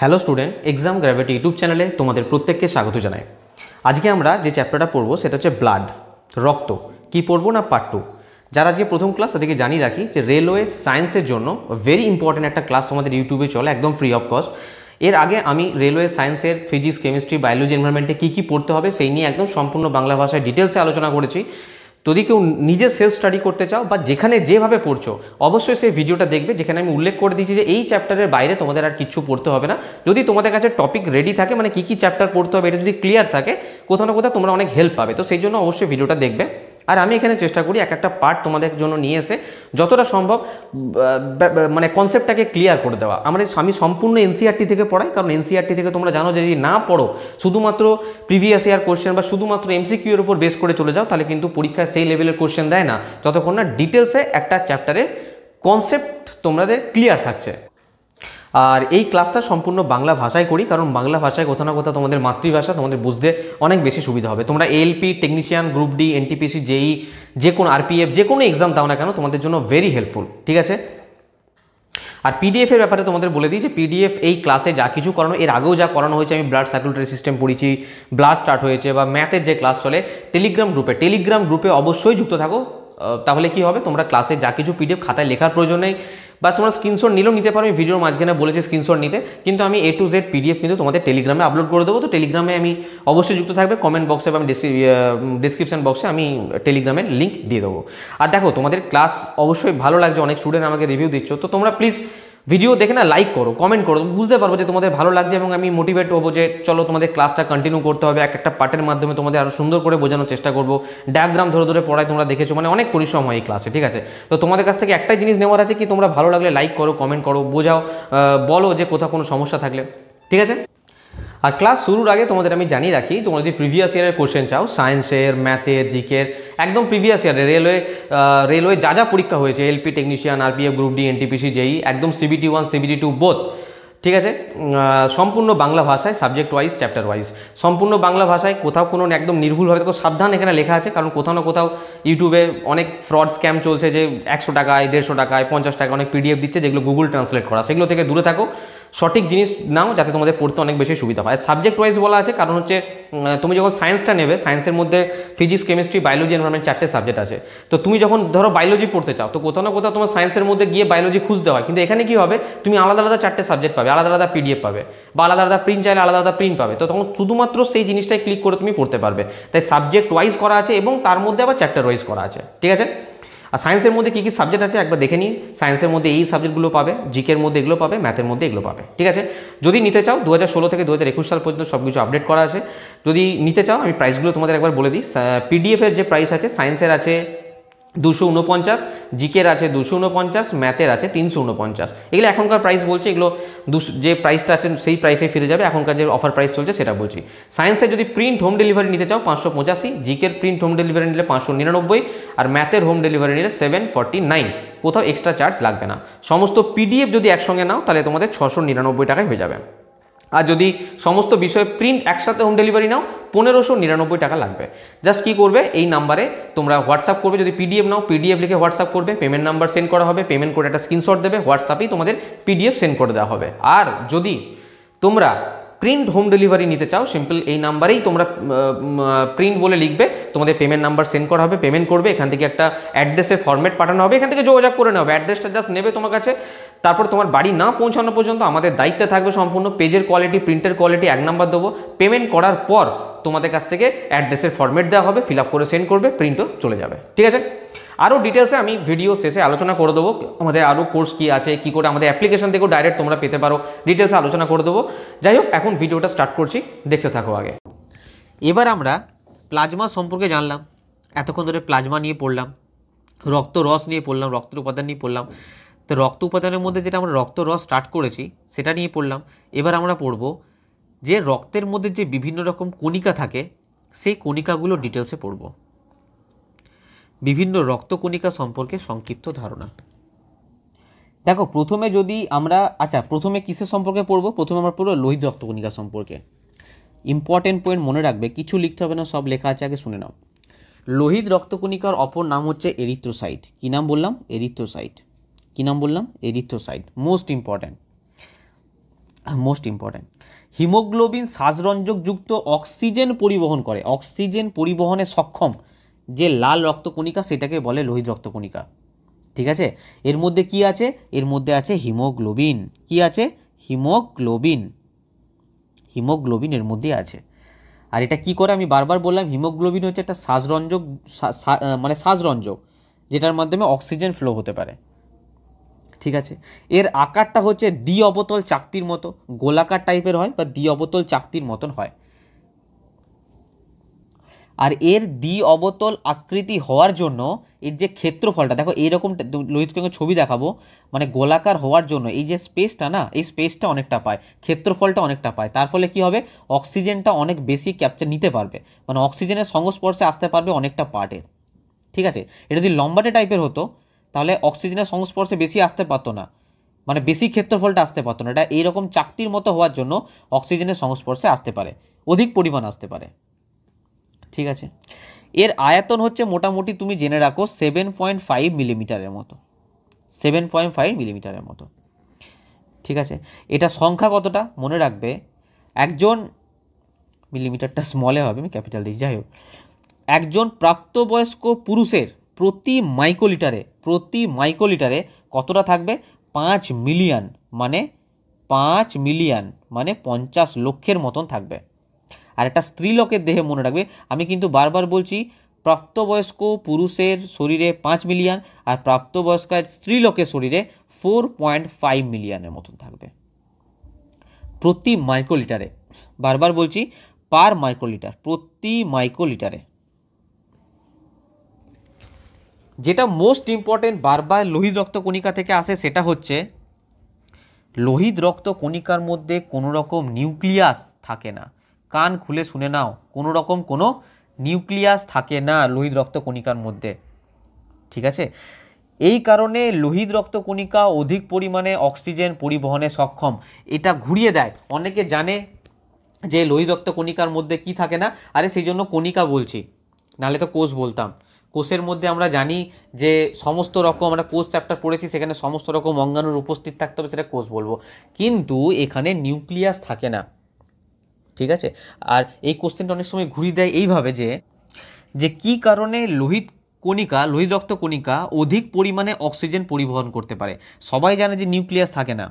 hello student exam gravity YouTube চ্যানেলে তোমাদের প্রত্যেককে স্বাগত জানাই আজকে আমরা যে চ্যাপ্টারটা পড়বো সেটা হচ্ছে ব্লাড রক্ত কি পড়বো না পার্ট টু যারা আজকে প্রথম ক্লাস তাদেরকে জানিয়ে রাখি যে রেলওয়ে সায়েন্সের জন্য ভেরি ইম্পর্ট্যান্ট একটা ক্লাস তোমাদের ইউটিউবে চলে একদম ফ্রি অফ কস্ট এর আগে আমি রেলওয়ে সায়েন্সের ফিজিক্স কেমিস্ট্রি বায়োলজি এনভারনমেন্টে কী কী পড়তে হবে সেই নিয়ে একদম সম্পূর্ণ বাংলা ভাষায় ডিটেলসে আলোচনা করেছি যদি কেউ নিজে সেলফ স্টাডি করতে চাও বা যেখানে যেভাবে পড়ছো অবশ্যই সেই ভিডিওটা দেখবে যেখানে আমি উল্লেখ করে দিয়েছি যে এই চ্যাপ্টারের বাইরে তোমাদের আর কিছু পড়তে হবে না যদি তোমাদের কাছে টপিক রেডি থাকে মানে কী কী চ্যাপ্টার পড়তে হবে এটা যদি ক্লিয়ার থাকে কোথাও না কোথাও তোমরা অনেক হেল্প পাবে তো সেই জন্য অবশ্যই ভিডিওটা দেখবে আর আমি এখানে চেষ্টা করি এক একটা পার্ট তোমাদের জন্য নিয়ে এসে যতটা সম্ভব মানে কনসেপ্টটাকে ক্লিয়ার করে দেওয়া আমরা আমি সম্পূর্ণ এনসিআরটি e থেকে পড়াই কারণ এনসিআরটি e থেকে তোমরা জানো যে যদি না পড়ো শুধুমাত্র প্রিভিয়াস ইয়ার কোশ্চেন বা শুধুমাত্র এমসিকিউর উপর বেস করে চলে যাও তাহলে কিন্তু পরীক্ষায় সেই লেভেলের কোশ্চেন দেয় না যতক্ষণ না ডিটেলসে একটা চ্যাপ্টারের কনসেপ্ট তোমাদের ক্লিয়ার থাকছে আর এই ক্লাসটা সম্পূর্ণ বাংলা ভাষায় করি কারণ বাংলা ভাষায় কোথাও না কোথাও তোমাদের মাতৃভাষা তোমাদের বুঝতে অনেক বেশি সুবিধা হবে তোমরা LP technician group D NTPC JE যে কোনো আরপিএফ যে কোনো এক্সাম দাও না কেন তোমাদের জন্য ভেরি হেল্পফুল ঠিক আছে আর পিডিএফের ব্যাপারে তোমাদের বলে দিই যে পিডিএফ এই ক্লাসে যা কিছু করানো এর আগেও যা করানো হয়েছে আমি ব্লাড সার্কুলেটারি সিস্টেম পড়েছি ব্লাড স্টার্ট হয়েছে বা ম্যাথের যে ক্লাস চলে টেলিগ্রাম গ্রুপে টেলিগ্রাম গ্রুপে অবশ্যই যুক্ত থাকো তাহলে কি হবে তোমরা ক্লাসে যা কিছু পিডিএফ খাতায় লেখার প্রয়োজন নেই বা তোমরা স্ক্রিনশট নিলেও নিতে পারো আমি ভিডিওর মাঝখানে বলেছি স্ক্রিনশট নিতে কিন্তু আমি এ টু জেড পিডিএফ কিন্তু তোমাদের টেলিগ্রামে আপলোড করে দেবো তো টেলিগ্রামে আমি অবশ্যই যুক্ত থাকবে কমেন্ট বক্সে বা ইয়ে, আমি বক্সে আমি টেলিগ্রামের লিঙ্ক দিয়ে দেবো আর দেখো তোমাদের ক্লাস অবশ্যই ভালো লাগছে অনেক স্টুডেন্ট আমাকে রিভিউ দিচ্ছ তো তোমরা প্লিজ ভিডিও দেখে না লাইক করো কমেন্ট করো বুঝতে পারবো যে তোমাদের ভালো লাগছে এবং আমি মোটিভেট হবো যে চলো তোমাদের ক্লাসটা কন্টিনিউ করতে হবে এক একটা পার্টের মাধ্যমে তোমাদের আরও সুন্দর করে বোঝানোর চেষ্টা করবো ডায়াগ্রাম ধরে ধরে পড়ায় তোমরা দেখেছো মানে অনেক পরিশ্রম হয় এই ক্লাসে ঠিক আছে তো তোমাদের কাছ থেকে একটাই জিনিস নেওয়ার আছে কি তোমরা ভালো লাগলে লাইক করো কমেন্ট করো বোঝাও বলো যে কোথাও কোনো সমস্যা থাকলে ঠিক আছে আর ক্লাস শুরুর আগে তোমাদের আমি জানিয়ে রাখি তোমরা যদি প্রিভিয়াস ইয়ারের কোশ্চেন চাও সায়েন্সের ম্যাথের জিকের একদম প্রিভিয়াস ইয়ারে রেলওয়ে রেলওয়ে যা যা পরীক্ষা হয়েছে LP technician RPF group D NTPC JE একদম CBT one CBT two both ঠিক আছে সম্পূর্ণ বাংলা ভাষায় সাবজেক্ট ওয়াইজ চ্যাপ্টার ওয়াইজ সম্পূর্ণ বাংলা ভাষায় কোথাও কোনো একদম নির্ভুলভাবে দেখো সাবধান এখানে লেখা আছে কারণ কোথাও না কোথাও ইউটিউবে অনেক ফ্রড স্ক্যাম চলছে যে একশো টাকায় দেড়শো টাকায় পঞ্চাশ টাকা অনেক পিডিএফ দিচ্ছে যেগুলো গুগল ট্রান্সলেট করা সেগুলো থেকে দূরে থাকো সঠিক জিনিস নাও যাতে তোমাদের পড়তে অনেক বেশি সুবিধা হয় সাবজেক্ট ওয়াইজ বলা আছে কারণ হচ্ছে তুমি যখন সায়েন্সটা নেবে সায়েন্সের মধ্যে ফিজিক্স কেমিস্ট্রি বায়োলজি এনভারমেন্ট চারটে সাবজেক্ট আছে তো তুমি যখন ধরো বায়োলজি পড়তে চাও তো কোথাও না কোথাও তোমার সায়েন্সের মধ্যে গিয়ে বায়োলজি খুঁজতে হয় কিন্তু এখানে কি হবে তুমি আলাদা আলাদা চারটে সাবজেক্ট পাবে আলাদা আলাদা পিডিএফ পাবে বা আলাদা আলাদা প্রিন্ট চাইলে আলাদা আলাদা প্রিন্ট পাবে তো তখন শুধুমাত্র সেই জিনিসটাই ক্লিক করে তুমি পড়তে পারবে তাই সাবজেক্ট ওয়াইজ করা আছে এবং তার মধ্যে আবার চ্যাপ্টার ওয়াইজ করা আছে ঠিক আছে আর সায়েন্সের মধ্যে কী কী সাবজেক্ট আছে একবার দেখে নিন সায়েন্সের মধ্যে এই সাবজেক্টগুলো পাবে জিকের মধ্যে এগুলো পাবে ম্যাথের মধ্যে এগুলো পাবে ঠিক আছে যদি নিতে চাও দু থেকে দু সাল পর্যন্ত সব কিছু আপডেট করা আছে যদি নিতে চাও আমি প্রাইসগুলো তোমাদের একবার বলে দিই পিডিএফের যে প্রাইস আছে সায়েন্সের আছে দুশো উনপঞ্চাশ জিকের আছে দুশো উনপঞ্চাশ ম্যাথের আছে তিনশো উনপঞ্চাশ এগুলো এখনকার প্রাইস বলছি এগুলো দুশো যে প্রাইসটা আছে সেই প্রাইসে ফিরে যাবে এখনকার যে অফার প্রাইস চলছে সেটা বলছি সায়েন্সের যদি প্রিন্ট হোম ডেলিভারি নিতে চাও পাঁচশো পঁচাশি জিকের প্রিন্ট হোম ডেলিভারি নিলে পাঁচশো নিরানব্বই আর ম্যাথের হোম ডেলিভারি নিলে সেভেন ফর্টি নাইন কোথাও এক্সট্রা চার্জ লাগবে না সমস্ত পিডিএফ যদি একসঙ্গে নাও তাহলে তোমাদের ছশো নিরানব্বই টাকায় হয়ে যাবে আর যদি সমস্ত বিষয়ে প্রিন্ট একসাথে হোম ডেলিভারি নাও পনেরোশো নিরানব্বই টাকা লাগবে জাস্ট কি করবে এই নাম্বারে তোমরা হোয়াটসঅ্যাপ করবে যদি পিডিএফ নাও পিডিএফ লিখে হোয়াটসঅ্যাপ করবে পেমেন্ট নাম্বার সেন্ড করা হবে পেমেন্ট করে একটা স্ক্রিনশট দেবে হোয়াটসঅ্যাপেই তোমাদের পিডিএফ সেন্ড করে দেওয়া হবে আর যদি তোমরা প্রিন্ট হোম ডেলিভারি নিতে চাও সিম্পল এই নাম্বারেই তোমরা প্রিন্ট বলে লিখবে তোমাদের পেমেন্ট নাম্বার সেন্ড করা হবে পেমেন্ট করবে এখান থেকে একটা অ্যাড্রেসের ফর্মেট পাঠানো হবে এখান থেকে যোগাযোগ করে নেওয়া হবে অ্যাড্রেসটা জাস্ট নেবে তোমার কাছে তারপর তোমার বাড়ি না পৌঁছানো পর্যন্ত আমাদের দায়িত্বে থাকবে সম্পূর্ণ পেজের কোয়ালিটি প্রিন্টের কোয়ালিটি এক নাম্বার দেবো পেমেন্ট করার পর তোমাদের কাছ থেকে অ্যাড্রেসের ফর্মেট দেওয়া হবে ফিল করে সেন্ড করবে প্রিন্টও চলে যাবে ঠিক আছে আরও ডিটেলসে আমি ভিডিও শেষে আলোচনা করে দেবো আমাদের আরও কোর্স কী আছে কী করে আমাদের অ্যাপ্লিকেশন থেকেও ডাইরেক্ট তোমরা পেতে পারো ডিটেলসে আলোচনা করে দেবো যাই হোক এখন ভিডিওটা স্টার্ট করছি দেখতে থাকো আগে এবার আমরা প্লাজমা সম্পর্কে জানলাম এতক্ষণ ধরে প্লাজমা নিয়ে পড়লাম রক্ত রস নিয়ে পড়লাম রক্তের উপাদান নিয়ে পড়লাম তো রক্ত উপাদানের মধ্যে যেটা আমরা রক্ত রস স্টার্ট করেছি সেটা নিয়ে পড়লাম এবার আমরা পড়ব যে রক্তের মধ্যে যে বিভিন্ন রকম কণিকা থাকে সেই কণিকাগুলো ডিটেলসে পড়বো বিভিন্ন রক্তকণিকা সম্পর্কে সংক্ষিপ্ত ধারণা দেখো প্রথমে যদি আমরা আচ্ছা প্রথমে কিসের সম্পর্কে পড়বো প্রথমে আমরা পড়বো লোহিত রক্তকণিকা সম্পর্কে ইম্পর্টেন্ট পয়েন্ট মনে রাখবে কিছু লিখতে হবে না সব লেখা আছে আগে শুনে নাও লোহিত রক্তকণিকার অপর নাম হচ্ছে এরিথ্রোসাইট কী নাম বললাম এরিথ্রোসাইট কী নাম বললাম erythrocyte most important most important haemoglobin শ্বাসরঞ্জকযুক্ত অক্সিজেন পরিবহন করে অক্সিজেন পরিবহনে সক্ষম যে লাল রক্তকণিকা সেটাকে বলে লোহিত রক্তকণিকা ঠিক আছে এর মধ্যে কি আছে এর মধ্যে আছে হিমোগ্লোবিন কি আছে হিমোগ্লোবিন হিমোগ্লোবিন এর মধ্যে আছে আর এটা কি করে আমি বারবার বললাম হিমোগ্লোবিন হচ্ছে একটা শ্বাসরঞ্জক মানে শ্বাসরঞ্জক যেটার মাধ্যমে অক্সিজেন ফ্লো হতে পারে ঠিক আছে এর আকারটা হচ্ছে দ্বি অবতল চাকতির মতো গোলাকার টাইপের হয় বা দ্বি অবতল চাকতির মতন হয় আর এর দ্বি অবতল আকৃতি হওয়ার জন্য এর যে ক্ষেত্রফলটা দেখো এইরকম লোহিতকে ছবি দেখাবো মানে গোলাকার হওয়ার জন্য এই যে স্পেসটা না এই স্পেসটা অনেকটা পায় ক্ষেত্রফলটা অনেকটা পায় তার ফলে কি হবে অক্সিজেনটা অনেক বেশি ক্যাপচার নিতে পারবে মানে অক্সিজেনের সংস্পর্শে আসতে পারবে অনেকটা পার্টের ঠিক আছে এটা যদি লম্বাটে টাইপের হতো তাহলে অক্সিজেনের সংস্পর্শে বেশি আসতে পারতো না মানে বেশি ক্ষেত্রফলটা আসতে পারতো না এটা এইরকম চাকতির মতো হওয়ার জন্য অক্সিজেনের সংস্পর্শে আসতে পারে অধিক পরিমাণ আসতে পারে ঠিক আছে এর আয়তন হচ্ছে মোটামুটি তুমি জেনে রাখো সেভেন পয়েন্ট ফাইভ মিলিমিটারের মতো সেভেন পয়েন্ট ফাইভ মিলিমিটারের মতো ঠিক আছে এটা সংখ্যা কতটা মনে রাখবে একজন মিলিমিটারটা স্মলে হবে আমি ক্যাপিটাল দিই যাই হোক একজন প্রাপ্তবয়স্ক পুরুষের প্রতি মাইকোলিটারে প্রতি মাইকোলিটারে কতটা থাকবে পাঁচ মিলিয়ন মানে পাঁচ মিলিয়ন মানে পঞ্চাশ লক্ষের মতন থাকবে আর একটা স্ত্রীলোকের দেহে মনে রাখবে আমি কিন্তু বারবার বলছি প্রাপ্তবয়স্ক পুরুষের শরীরে পাঁচ মিলিয়ন আর প্রাপ্তবয়স্কের স্ত্রীলোকের শরীরে ফোর পয়েন্ট ফাইভ মিলিয়নের মতন থাকবে প্রতি মাইক্রোলিটারে বারবার বলছি পার মাইক্রোলিটার প্রতি মাইক্রোলিটারে যেটা মোস্ট ইম্পর্টেন্ট বারবার লোহিত রক্তকণিকা থেকে আসে সেটা হচ্ছে লোহিত রক্তকণিকার মধ্যে কোনো রকম নিউক্লিয়াস থাকে না কান খুলে শুনে নাও কোনো রকম কোনো নিউক্লিয়াস থাকে না লোহিত রক্তকণিকার মধ্যে ঠিক আছে এই কারণে লোহিত রক্তকণিকা অধিক পরিমাণে অক্সিজেন পরিবহনে সক্ষম এটা ঘুরিয়ে দেয় অনেকে জানে যে লোহিত রক্তকণিকার মধ্যে কি থাকে না আরে সেই জন্য কণিকা বলছি নালে তো কোষ বলতাম কোষের মধ্যে আমরা জানি যে সমস্ত রকম আমরা কোষ চ্যাপ্টার পড়েছি সেখানে সমস্ত রকম অঙ্গাণুর উপস্থিত থাকতে হবে সেটা কোষ বলবো কিন্তু এখানে নিউক্লিয়াস থাকে না ঠিক আছে আর এই কোশ্চেনটা অনেক সময় ঘুরিয়ে দেয় এইভাবে যে যে কি কারণে লোহিত কণিকা লোহিত রক্ত কণিকা অধিক পরিমাণে অক্সিজেন পরিবহন করতে পারে সবাই জানে যে নিউক্লিয়াস থাকে না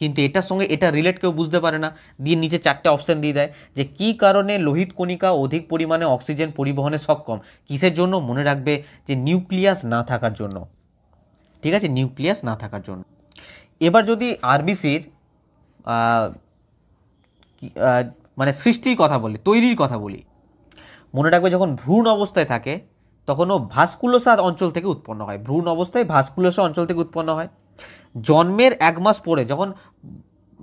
কিন্তু এটার সঙ্গে এটা রিলেট কেউ বুঝতে পারে না দিয়ে নিচে চারটে অপশান দিয়ে দেয় যে কি কারণে লোহিত কণিকা অধিক পরিমাণে অক্সিজেন পরিবহনে সক্ষম কিসের জন্য মনে রাখবে যে নিউক্লিয়াস না থাকার জন্য ঠিক আছে নিউক্লিয়াস না থাকার জন্য এবার যদি আরবিসির মানে সৃষ্টির কথা বলি তৈরির কথা বলি মনে রাখবে যখন ভ্রূণ অবস্থায় থাকে তখন ও অঞ্চল থেকে উৎপন্ন হয় ভ্রূণ অবস্থায় ভাস্কুলসা অঞ্চল থেকে উৎপন্ন হয় জন্মের এক মাস পরে যখন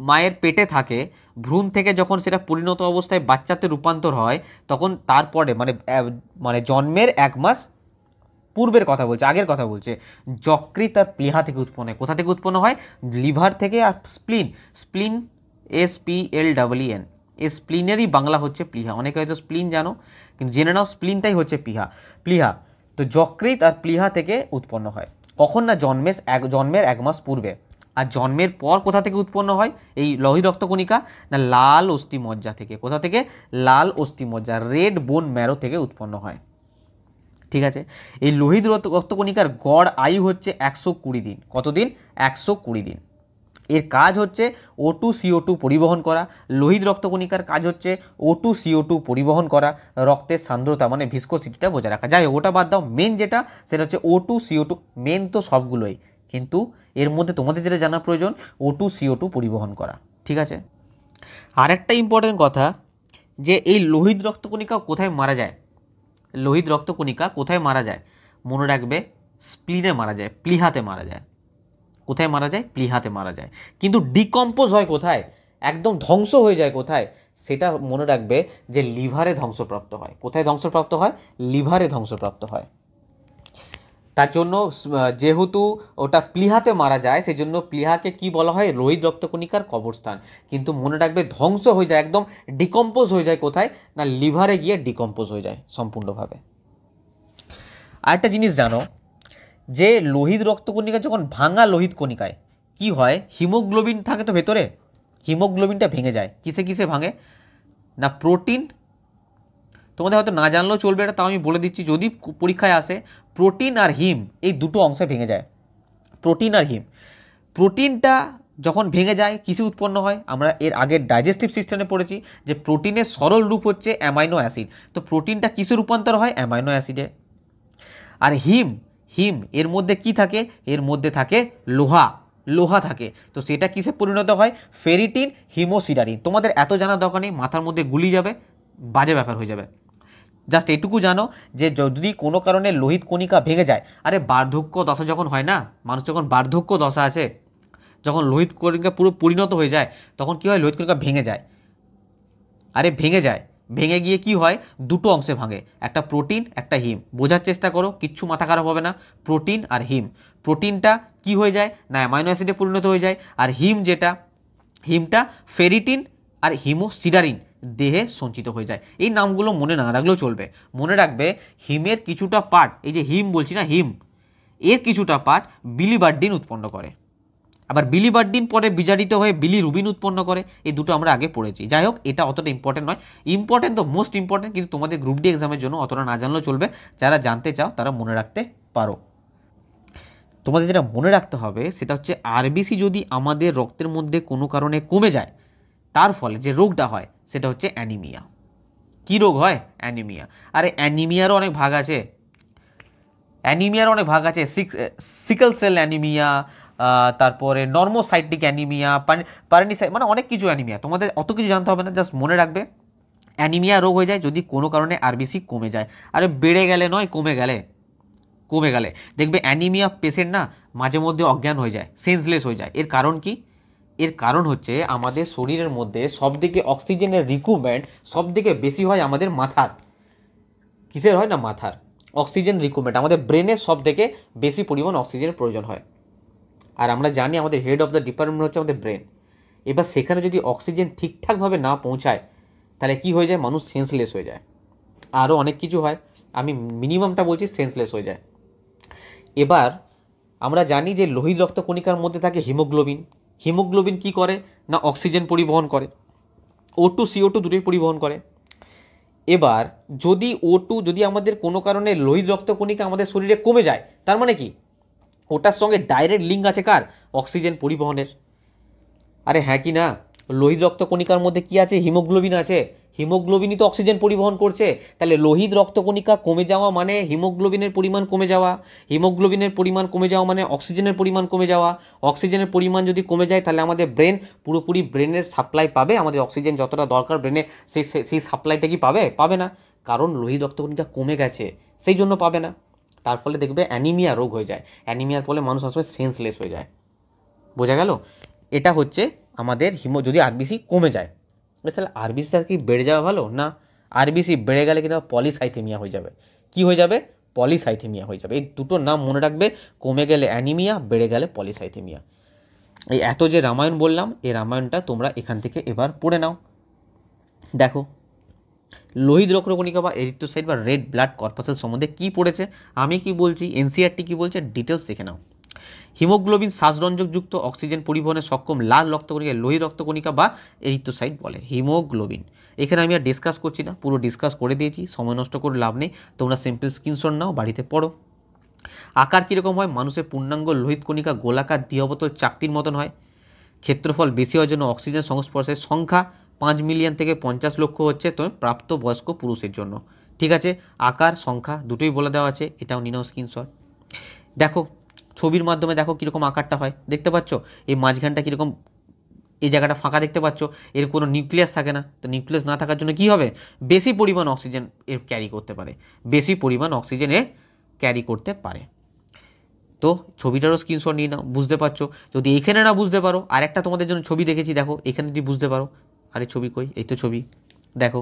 মায়ের পেটে থাকে ভ্রূণ থেকে যখন সেটা পরিণত অবস্থায় বাচ্চাতে রূপান্তর হয় তখন তারপরে মানে মানে জন্মের এক মাস পূর্বের কথা বলছে আগের কথা বলছে যকৃত আর প্লিহা থেকে উৎপন্ন হয় কোথা থেকে উৎপন্ন হয় লিভার থেকে আর spleen spleen S P L double N স্প্লিনেরই বাংলা হচ্ছে প্লিহা অনেকে হয়তো স্প্লিন জানো কিন্তু জেনে নাও স্প্লিনটাই হচ্ছে পিহা প্লিহা তো যকৃত আর প্লিহা থেকে উৎপন্ন হয় কখন না জন্মের এক জন্মের এক মাস পূর্বে আর জন্মের পর কোথা থেকে উৎপন্ন হয় এই লোহিত রক্তকণিকা না লাল অস্থি মজ্জা থেকে কোথা থেকে লাল অস্থি মজ্জা রেড বোন ম্যারো থেকে উৎপন্ন হয় ঠিক আছে এই লোহিত রক্তকণিকার গড় আয়ু হচ্ছে একশো কুড়ি দিন কতদিন একশো কুড়ি দিন এর কাজ হচ্ছে ও টু সিও টু পরিবহন করা লোহিত রক্তকণিকার কাজ হচ্ছে ও টু সিও টু পরিবহন করা রক্তের সান্দ্রতা মানে ভিস্কোসিটিটা বজায় রাখা যাই ওটা বাদ দাও মেন যেটা সেটা হচ্ছে O two CO two main তো সবগুলোই কিন্তু এর মধ্যে তোমাদের যেটা জানা প্রয়োজন ও টু সিও টু পরিবহন করা ঠিক আছে আরেকটা ইম্পর্টেন্ট কথা যে এই লোহিত রক্তকণিকা কোথায় মারা যায় লোহিত রক্তকণিকা কোথায় মারা যায় মনে রাখবে স্প্লিনে মারা যায় প্লিহাতে মারা যায় কোথায় মারা যায় প্লিহাতে মারা যায় কিন্তু ডিকম্পোজ হয় কোথায় একদম ধ্বংস হয়ে যায় কোথায় সেটা মনে রাখবে যে লিভারে ধ্বংসপ্রাপ্ত হয় কোথায় ধ্বংসপ্রাপ্ত হয় লিভারে ধ্বংসপ্রাপ্ত হয় তার জন্য যেহেতু ওটা প্লিহাতে মারা যায় সেই জন্য প্লিহাকে কি বলা হয় রোহিত রক্তকণিকার কবরস্থান কিন্তু মনে রাখবে ধ্বংস হয়ে যায় একদম ডিকম্পোজ হয়ে যায় কোথায় না লিভারে গিয়ে ডিকম্পোজ হয়ে যায় সম্পূর্ণভাবে আরেকটা জিনিস জানো যে লোহিত রক্তকণিকা যখন ভাঙা লোহিত কণিকায় কি হয় হিমোগ্লোবিন থাকে তো ভেতরে হিমোগ্লোবিনটা ভেঙে যায় কিসে কিসে ভাঙে না প্রোটিন তোমাদের হয়তো না জানলেও চলবে এটা তাও আমি বলে দিচ্ছি যদি পরীক্ষায় আসে প্রোটিন আর হিম এই দুটো অংশে ভেঙে যায় প্রোটিন আর হিম প্রোটিনটা যখন ভেঙে যায় কিসে উৎপন্ন হয় আমরা এর আগে ডাইজেস্টিভ সিস্টেমে পড়েছি যে প্রোটিনের সরল রূপ হচ্ছে অ্যামাইনো অ্যাসিড তো প্রোটিনটা কিসে রূপান্তর হয় অ্যামাইনো অ্যাসিডে আর হিম হিম এর মধ্যে কি থাকে এর মধ্যে থাকে লোহা লোহা থাকে তো সেটা কিসে পরিণত হয় ফেরিটিন হিমোসিডারিন তোমাদের এত জানার দরকার নেই মাথার মধ্যে গুলি যাবে বাজে ব্যাপার হয়ে যাবে জাস্ট এটুকু জানো যে যদি কোনো কারণে লোহিত কণিকা ভেঙে যায় আরে বার্ধক্য দশা যখন হয় না মানুষ যখন বার্ধক্য দশা আছে যখন লোহিত কণিকা পুরো পরিণত হয়ে যায় তখন কী হয় লোহিত কণিকা ভেঙে যায় আরে ভেঙে যায় ভেঙে গিয়ে কি হয় দুটো অংশে ভাঙে একটা প্রোটিন একটা হিম বোঝার চেষ্টা করো কিচ্ছু মাথা খারাপ হবে না প্রোটিন আর হিম প্রোটিনটা কি হয়ে যায় না অ্যামাইনো অ্যাসিডে পরিণত হয়ে যায় আর হিম যেটা হিমটা ফেরিটিন আর হিমোসিডারিন দেহে সঞ্চিত হয়ে যায় এই নামগুলো মনে না রাখলেও চলবে মনে রাখবে হিমের কিছুটা পার্ট এই যে হিম বলছি না হিম এর কিছুটা পার্ট বিলিবার্ডিন উৎপন্ন করে আবার বিলি বার্ডিন পরে বিজারিত হয়ে বিলি রুবিন উৎপন্ন করে এই দুটো আমরা আগে পড়েছি যাই হোক এটা অতটা ইম্পর্টেন্ট নয় ইম্পর্টেন্ট তো মোস্ট ইম্পর্টেন্ট কিন্তু তোমাদের গ্রুপ ডি এক্সামের জন্য অতটা না জানলেও চলবে যারা জানতে চাও তারা মনে রাখতে পারো তোমাদের যেটা মনে রাখতে হবে সেটা হচ্ছে আরবিসি যদি আমাদের রক্তের মধ্যে কোনো কারণে কমে যায় তার ফলে যে রোগটা হয় সেটা হচ্ছে অ্যানিমিয়া কি রোগ হয় অ্যানিমিয়া আরে অ্যানিমিয়ারও অনেক ভাগ আছে অ্যানিমিয়ার অনেক ভাগ আছে সিক্স সিকল সেল অ্যানিমিয়া তারপরে নর্মোসাইটিক অ্যানিমিয়া প্যারানিসাইট মানে অনেক কিছু অ্যানিমিয়া তোমাদের অত কিছু জানতে হবে না জাস্ট মনে রাখবে অ্যানিমিয়া রোগ হয়ে যায় যদি কোনো কারণে আরবিসি কমে যায় আরে বেড়ে গেলে নয় কমে গেলে কমে গেলে দেখবে অ্যানিমিয়া পেশেন্ট না মাঝে মধ্যে অজ্ঞান হয়ে যায় সেন্সলেস হয়ে যায় এর কারণ কি এর কারণ হচ্ছে আমাদের শরীরের মধ্যে সবদিকে অক্সিজেনের সব সবদিকে বেশি হয় আমাদের মাথার কিসের হয় না মাথার অক্সিজেন রিকুইভমেন্ট আমাদের ব্রেনের সব থেকে বেশি পরিমাণ অক্সিজেনের প্রয়োজন হয় আর আমরা জানি আমাদের হেড অফ দ্য ডিপার্টমেন্ট হচ্ছে আমাদের ব্রেন এবার সেখানে যদি অক্সিজেন ঠিকঠাকভাবে না পৌঁছায় তাহলে কি হয়ে যায় মানুষ সেন্সলেস হয়ে যায় আরও অনেক কিছু হয় আমি মিনিমামটা বলছি সেন্সলেস হয়ে যায় এবার আমরা জানি যে লোহিত রক্তকণিকার মধ্যে থাকে হিমোগ্লোবিন হিমোগ্লোবিন কি করে না অক্সিজেন পরিবহন করে ও টু সিও টু দুটোই পরিবহন করে এবার যদি ও টু যদি আমাদের কোনো কারণে লোহিত রক্তকণিকা আমাদের শরীরে কমে যায় তার মানে কি ওটার সঙ্গে ডাইরেক্ট লিঙ্ক আছে কার অক্সিজেন পরিবহনের আরে হ্যাঁ কি না লোহিত রক্তকণিকার মধ্যে কি আছে হিমোগ্লোবিন আছে হিমোগ্লোবিনই তো অক্সিজেন পরিবহন করছে তাহলে লোহিত রক্তকণিকা কমে যাওয়া মানে হিমোগ্লোবিনের পরিমাণ কমে যাওয়া হিমোগ্লোবিনের পরিমাণ কমে যাওয়া মানে অক্সিজেনের পরিমাণ কমে যাওয়া অক্সিজেনের পরিমাণ যদি কমে যায় তাহলে আমাদের ব্রেন পুরোপুরি ব্রেনের সাপ্লাই পাবে আমাদের অক্সিজেন যতটা দরকার ব্রেনে সেই সেই সাপ্লাইটা কি পাবে পাবে না কারণ লোহিত রক্তকণিকা কমে গেছে সেই জন্য পাবে না তার ফলে দেখবে অ্যানিমিয়া রোগ হয়ে যায় অ্যানিমিয়ার ফলে মানুষ অনেক সেন্সলেস হয়ে যায় বোঝা গেল এটা হচ্ছে আমাদের হিমো যদি আরবিসি কমে যায় তাহলে আরবিসি কি বেড়ে যাওয়া ভালো না আরবিসি বেড়ে গেলে কিন্তু পলিসাইথেমিয়া হয়ে যাবে কি হয়ে যাবে পলিসাইথেমিয়া হয়ে যাবে এই দুটো নাম মনে রাখবে কমে গেলে অ্যানিমিয়া বেড়ে গেলে পলিসাইথেমিয়া এই এত যে রামায়ণ বললাম এই রামায়ণটা তোমরা এখান থেকে এবার পড়ে নাও দেখো লোহিত রক্তকণিকা বা এরিথ্রোসাইট বা রেড ব্লাড কর্পাসের সম্বন্ধে কি পড়েছে আমি কি বলছি এনসিআরটি e কি বলছে ডিটেলস দেখে নাও হিমোগ্লোবিন শ্বাসরঞ্জকযুক্ত অক্সিজেন পরিবহনে সক্ষম লাল রক্তকণিকা লোহিত রক্তকণিকা বা এরিথ্রোসাইট বলে হিমোগ্লোবিন এখানে আমি আর ডিসকাস করছি না পুরো ডিসকাস করে দিয়েছি সময় নষ্ট করে লাভ নেই তোমরা সিম্পল স্ক্রিনশট নাও বাড়িতে পড়ো আকার কীরকম হয় মানুষের পূর্ণাঙ্গ লোহিত কণিকা গোলাকার দিহবতল চাকতির মতন হয় ক্ষেত্রফল বেশি হওয়ার জন্য অক্সিজেন সংস্পর্শের সংখ্যা পাঁচ মিলিয়ন থেকে পঞ্চাশ লক্ষ হচ্ছে প্রাপ্ত প্রাপ্তবয়স্ক পুরুষের জন্য ঠিক আছে আকার সংখ্যা দুটোই বলে দেওয়া আছে এটাও নিন স্ক্রিনশট দেখো ছবির মাধ্যমে দেখো কীরকম আকারটা হয় দেখতে পাচ্ছ এই মাঝখানটা কীরকম এই জায়গাটা ফাঁকা দেখতে পাচ্ছ এর কোনো নিউক্লিয়াস থাকে না তো নিউক্লিয়াস না থাকার জন্য কি হবে বেশি পরিমাণ অক্সিজেন এর ক্যারি করতে পারে বেশি পরিমাণ অক্সিজেন এ ক্যারি করতে পারে তো ছবিটারও স্ক্রিনশট নিয়ে নাও বুঝতে পারছো যদি এখানে না বুঝতে পারো আর একটা তোমাদের জন্য ছবি দেখেছি দেখো এখানে যদি বুঝতে পারো আরে ছবি কই এই তো ছবি দেখো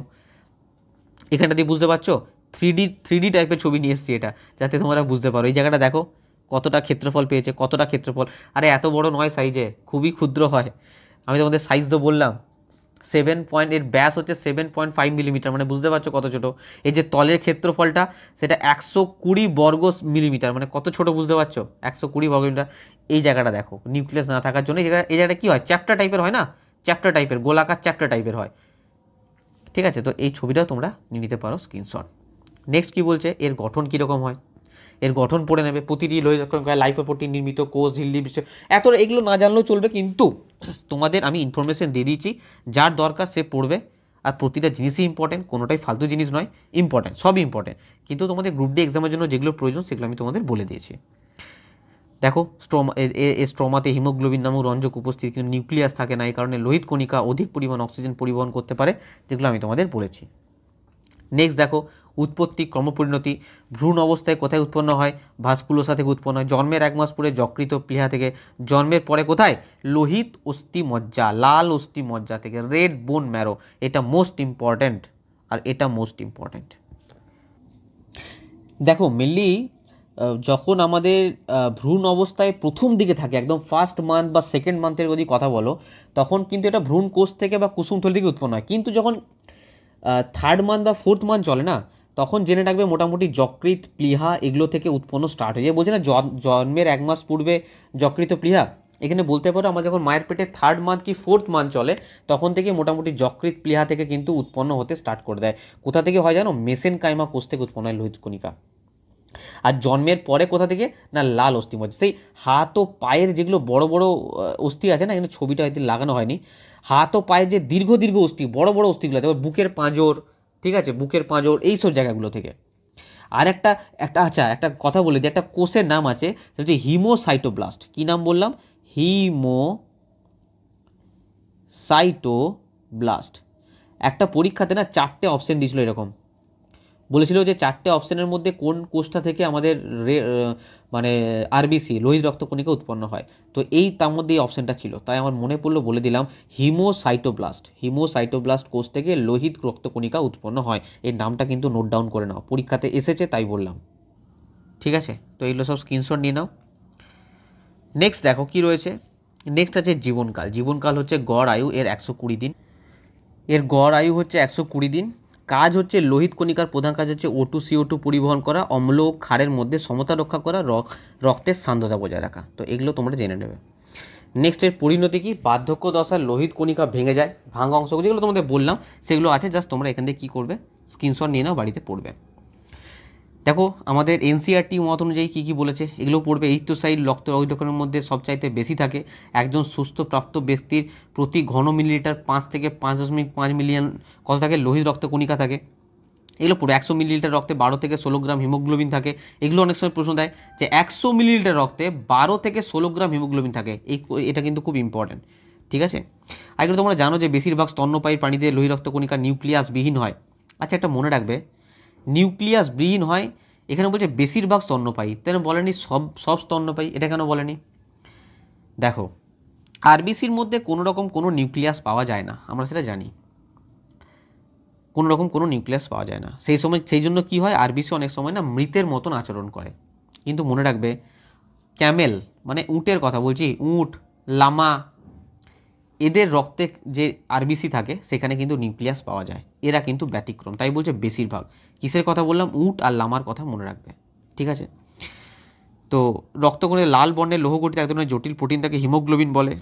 এখানটা দিয়ে বুঝতে পারছো থ্রি ডি থ্রি ডি টাইপের ছবি নিয়ে এসেছি এটা যাতে তোমরা বুঝতে পারো এই জায়গাটা দেখো কতটা ক্ষেত্রফল পেয়েছে কতটা ক্ষেত্রফল আরে এত বড় নয় সাইজে খুবই ক্ষুদ্র হয় আমি তোমাদের সাইজ তো বললাম সেভেন পয়েন্ট এর ব্যাস হচ্ছে সেভেন পয়েন্ট ফাইভ মিলিমিটার মানে বুঝতে পারছো কত ছোটো এই যে তলের ক্ষেত্রফলটা সেটা একশো কুড়ি বর্গ মিলিমিটার মানে কত ছোট বুঝতে পারছো একশো কুড়ি বর্গ মিলিমিটার এই জায়গাটা দেখো নিউক্লিয়াস না থাকার জন্য এই জায়গাটা এই জায়গাটা কী হয় চ্যাপ্টার টাইপের হয় না চ্যাপ্টার টাইপের গোলাকার চ্যাপ্টার টাইপের হয় ঠিক আছে তো এই ছবিটাও তোমরা নিয়ে নিতে পারো স্ক্রিনশট নেক্সট কি বলছে এর গঠন কীরকম হয় এর গঠন পড়ে নেবে প্রতিটি লাইপোপ্রোটিন নির্মিত কোষ ঝিল্লি বিশ্ব এত এগুলো না জানলেও চলবে কিন্তু তোমাদের আমি ইনফরমেশন দিয়ে দিয়েছি যার দরকার সে পড়বে আর প্রতিটা জিনিসই ইম্পর্টেন্ট কোনোটাই ফালতু জিনিস নয় ইম্পর্টেন্ট সব ইম্পর্টেন্ট কিন্তু তোমাদের গ্রুপ ডি এক্সামের জন্য যেগুলো প্রয়োজন সেগুলো আমি তোমাদের বলে দিয়েছি দেখো স্ট্রোমা এ স্ট্রোমাতে হিমোগ্লোবিন নামক রঞ্জক উপস্থিত কিন্তু নিউক্লিয়াস থাকে না এই কারণে লোহিত কণিকা অধিক পরিমাণ অক্সিজেন পরিবহন করতে পারে যেগুলো আমি তোমাদের বলেছি নেক্সট দেখো উৎপত্তি ক্রমপরিণতি ভ্রূণ অবস্থায় কোথায় উৎপন্ন হয় ভাস্কুলোসা থেকে উৎপন্ন হয় জন্মের এক মাস পরে যকৃত প্লীহা থেকে জন্মের পরে কোথায় লোহিত অস্থি মজ্জা লাল অস্থি মজ্জা থেকে রেড বোন ম্যারো এটা মোস্ট ইম্পর্ট্যান্ট আর এটা মোস্ট ইম্পর্ট্যান্ট দেখো মেনলি যখন আমাদের ভ্রূণ অবস্থায় প্রথম দিকে থাকে একদম ফার্স্ট মান্থ বা সেকেন্ড মান্থের যদি কথা বলো তখন কিন্তু এটা ভ্রূণ কোষ থেকে বা কুসুমথলি থেকে উৎপন্ন হয় কিন্তু যখন থার্ড মান্থ বা ফোর্থ মান্থ চলে না তখন জেনে রাখবে মোটামুটি যকৃত প্লিহা এগুলো থেকে উৎপন্ন স্টার্ট হয়ে যায় বলছে না জন্মের এক মাস পূর্বে যকৃত প্লিহা এখানে বলতে পারো আমার যখন মায়ের পেটে থার্ড মান্থ কি ফোর্থ মান্থ চলে তখন থেকে মোটামুটি যকৃত প্লিহা থেকে কিন্তু উৎপন্ন হতে স্টার্ট করে দেয় কোথা থেকে হয় জানো মেসেন কাইমা কোষ থেকে উৎপন্ন হয় লোহিত কণিকা আর জন্মের পরে কোথা থেকে না লাল অস্থি মধ্যে সেই হাত ও পায়ের যেগুলো বড় বড় অস্থি আছে না এখানে ছবিটা হয়তো লাগানো হয়নি হাত ও পায়ের যে দীর্ঘ দীর্ঘ অস্থি বড় বড় অস্থিগুলো আছে বুকের পাঁজর ঠিক আছে বুকের পাঁজর এই সব জায়গাগুলো থেকে আর একটা একটা আচ্ছা একটা কথা বলে দিই একটা কোষের নাম আছে সেটা হচ্ছে হিমোসাইটোব্লাস্ট কী নাম বললাম হিমো সাইটোব্লাস্ট একটা পরীক্ষাতে না চারটে অপশন দিয়েছিল এরকম বলেছিল যে চারটে অপশানের মধ্যে কোন কোষটা থেকে আমাদের রে মানে আরবিসি লোহিত রক্তকণিকা উৎপন্ন হয় তো এই তার মধ্যে এই অপশানটা ছিল তাই আমার মনে পড়লো বলে দিলাম হিমোসাইটোব্লাস্ট হিমোসাইটোব্লাস্ট কোষ থেকে লোহিত রক্তকণিকা উৎপন্ন হয় এর নামটা কিন্তু নোট ডাউন করে নাও পরীক্ষাতে এসেছে তাই বললাম ঠিক আছে তো এগুলো সব স্ক্রিনশট নিয়ে নাও নেক্সট দেখো কি রয়েছে নেক্সট আছে জীবনকাল জীবনকাল হচ্ছে গড় আয়ু এর একশো কুড়ি দিন এর গড় আয়ু হচ্ছে একশো কুড়ি দিন কাজ হচ্ছে লোহিত কণিকার প্রধান কাজ হচ্ছে ও টু সিও টু পরিবহন করা অম্ল ক্ষারের মধ্যে সমতা রক্ষা করা রক্তের সান্দ্রতা বজায় রাখা তো এগুলো তোমরা জেনে নেবে নেক্সটের এর পরিণতি কি বার্ধক্য দশা লোহিত কণিকা ভেঙে যায় ভাঙ্গা অংশ যেগুলো তোমাদের বললাম সেগুলো আছে জাস্ট তোমরা এখান থেকে কী করবে স্ক্রিনশট নিয়ে নাও বাড়িতে পড়বে দেখো আমাদের এনসিআরটি e মত অনুযায়ী কী কী বলেছে এগুলো পড়বে এইত্যোসাইড রক্ত রক্তক্ষণের মধ্যে সবচাইতে বেশি থাকে একজন সুস্থ প্রাপ্ত ব্যক্তির প্রতি ঘন মিলিলিটার পাঁচ থেকে পাঁচ দশমিক পাঁচ মিলিয়ন কত থাকে লোহিত কণিকা থাকে এগুলো পড়বে একশো মিলিলিটার রক্তে বারো থেকে ষোলো গ্রাম হিমোগ্লোবিন থাকে এগুলো অনেক সময় প্রশ্ন দেয় যে একশো মিলিলিটার রক্তে বারো থেকে ষোলো গ্রাম হিমোগ্লোবিন থাকে এই এটা কিন্তু খুব ইম্পর্ট্যান্ট ঠিক আছে আর তোমরা জানো যে বেশিরভাগ স্তন্যপায়ী প্রাণীদের লোহিত নিউক্লিয়াস বিহীন হয় আচ্ছা একটা মনে রাখবে নিউক্লিয়াস বিহীন হয় এখানে বলছে বেশিরভাগ স্তন্যপায়ী তেন বলেনি সব সব স্তন্যপায়ী এটা কেন বলেনি দেখো আরবিসির মধ্যে কোনো রকম কোনো নিউক্লিয়াস পাওয়া যায় না আমরা সেটা জানি কোনো রকম কোনো নিউক্লিয়াস পাওয়া যায় না সেই সময় সেই জন্য কী হয় আরবিসি অনেক সময় না মৃতের মতন আচরণ করে কিন্তু মনে রাখবে ক্যামেল মানে উঁটের কথা বলছি উঁট লামা এদের রক্তে যে আরবিসি থাকে সেখানে কিন্তু নিউক্লিয়াস পাওয়া যায় এরা কিন্তু ব্যতিক্রম তাই বলছে বেশিরভাগ কিসের কথা বললাম উট আর লামার কথা মনে রাখবে ঠিক আছে তো রক্তকণে লাল বর্ণের গঠিত এক ধরনের জটিল প্রোটিন তাকে হিমোগ্লোবিন বলে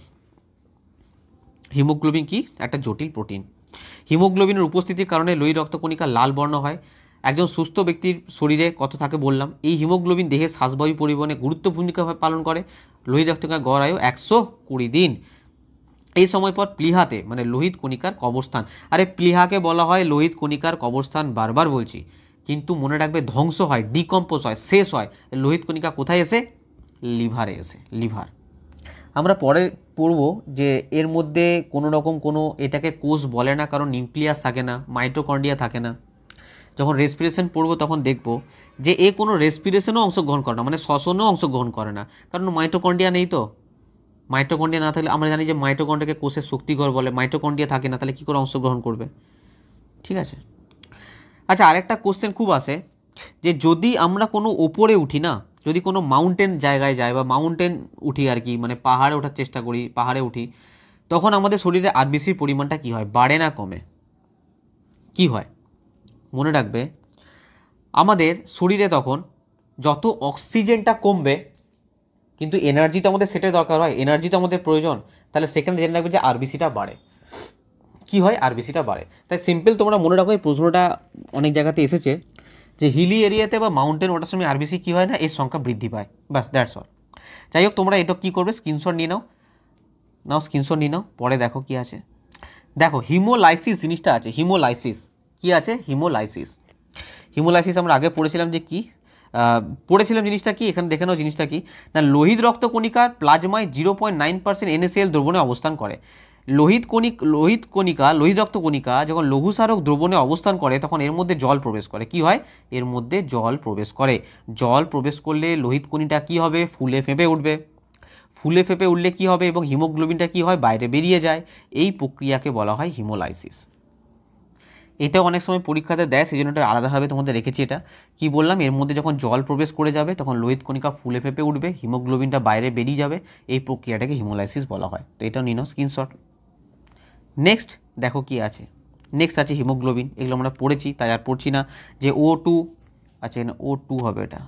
হিমোগ্লোবিন কি একটা জটিল প্রোটিন হিমোগ্লোবিনের উপস্থিতির কারণে লোহি রক্তকণিকা লাল বর্ণ হয় একজন সুস্থ ব্যক্তির শরীরে কত থাকে বললাম এই হিমোগ্লোবিন দেহের শ্বাসবায়ু পরিবহনে গুরুত্ব ভূমিকা পালন করে লোহি রক্তকণিকা গড় আয়ু একশো কুড়ি দিন এই সময় পর প্লিহাতে মানে লোহিত কণিকার কবরস্থান আরে প্লিহাকে বলা হয় লোহিত কণিকার কবরস্থান বারবার বলছি কিন্তু মনে রাখবে ধ্বংস হয় ডিকম্পোজ হয় শেষ হয় লোহিত কণিকা কোথায় এসে লিভারে এসে লিভার আমরা পরে পড়ব যে এর মধ্যে কোনো রকম কোনো এটাকে কোষ বলে না কারণ নিউক্লিয়াস থাকে না মাইটোকন্ডিয়া থাকে না যখন রেসপিরেশন পড়ব তখন দেখব যে এ কোনো রেসপিরেশনও অংশগ্রহণ করে না মানে শ্বসনও অংশগ্রহণ করে না কারণ মাইটোকন্ডিয়া নেই তো মাইটোকন্ডিয়া না থাকলে আমরা জানি যে মাইটোকন্ডিয়াকে কোষের শক্তিঘর বলে মাইটোকন্ডিয়া থাকে না তাহলে কী করে অংশগ্রহণ করবে ঠিক আছে আচ্ছা আরেকটা কোশ্চেন খুব আসে যে যদি আমরা কোনো ওপরে উঠি না যদি কোনো মাউন্টেন জায়গায় যাই বা মাউন্টেন উঠি আর কি মানে পাহাড়ে ওঠার চেষ্টা করি পাহাড়ে উঠি তখন আমাদের শরীরে আরবিসির পরিমাণটা কি হয় বাড়ে না কমে কি হয় মনে রাখবে আমাদের শরীরে তখন যত অক্সিজেনটা কমবে কিন্তু এনার্জি তো আমাদের সেটাই দরকার হয় এনার্জি তো আমাদের প্রয়োজন তাহলে সেখানে জেনে রাখবে যে আরবিসিটা বাড়ে কি হয় আরবিসিটা বাড়ে তাই সিম্পল তোমরা মনে রাখো এই প্রশ্নটা অনেক জায়গাতে এসেছে যে হিলি এরিয়াতে বা মাউন্টেন ওটার সময় আরবিসি কী হয় না এর সংখ্যা বৃদ্ধি পায় ব্যাস দ্যাটস অল যাই হোক তোমরা এটা কী করবে স্ক্রিনশট নিয়ে নাও নাও স্ক্রিনশট নিয়ে নাও পরে দেখো কী আছে দেখো হিমোলাইসিস জিনিসটা আছে হিমোলাইসিস কী আছে হিমোলাইসিস হিমোলাইসিস আমরা আগে পড়েছিলাম যে কী পড়েছিলাম জিনিসটা কি এখানে দেখে নাও জিনিসটা কি না লোহিত রক্তকণিকার প্লাজমায় zero point nine percent NaCl দ্রবণে অবস্থান করে লোহিত কণিক লোহিত কণিকা লোহিত রক্তকণিকা যখন লঘুসারক দ্রবণে অবস্থান করে তখন এর মধ্যে জল প্রবেশ করে কি হয় এর মধ্যে জল প্রবেশ করে জল প্রবেশ করলে লোহিত কণিটা কি হবে ফুলে ফেঁপে উঠবে ফুলে ফেঁপে উঠলে কি হবে এবং হিমোগ্লোবিনটা কি হয় বাইরে বেরিয়ে যায় এই প্রক্রিয়াকে বলা হয় হিমোলাইসিস এটা অনেক সময় পরীক্ষাতে দেয় সেই জন্য এটা আলাদাভাবে তোমাদের রেখেছি এটা কি বললাম এর মধ্যে যখন জল প্রবেশ করে যাবে তখন লোহিত কণিকা ফুলে ফেপে উঠবে হিমোগ্লোবিনটা বাইরে বেরিয়ে যাবে এই প্রক্রিয়াটাকে হিমোলাইসিস বলা হয় তো এটা নিন স্ক্রিনশট নেক্সট দেখো কি আছে নেক্সট আছে হিমোগ্লোবিন এগুলো আমরা পড়েছি তাই আর পড়ছি না যে ও টু আছে ও টু হবে এটা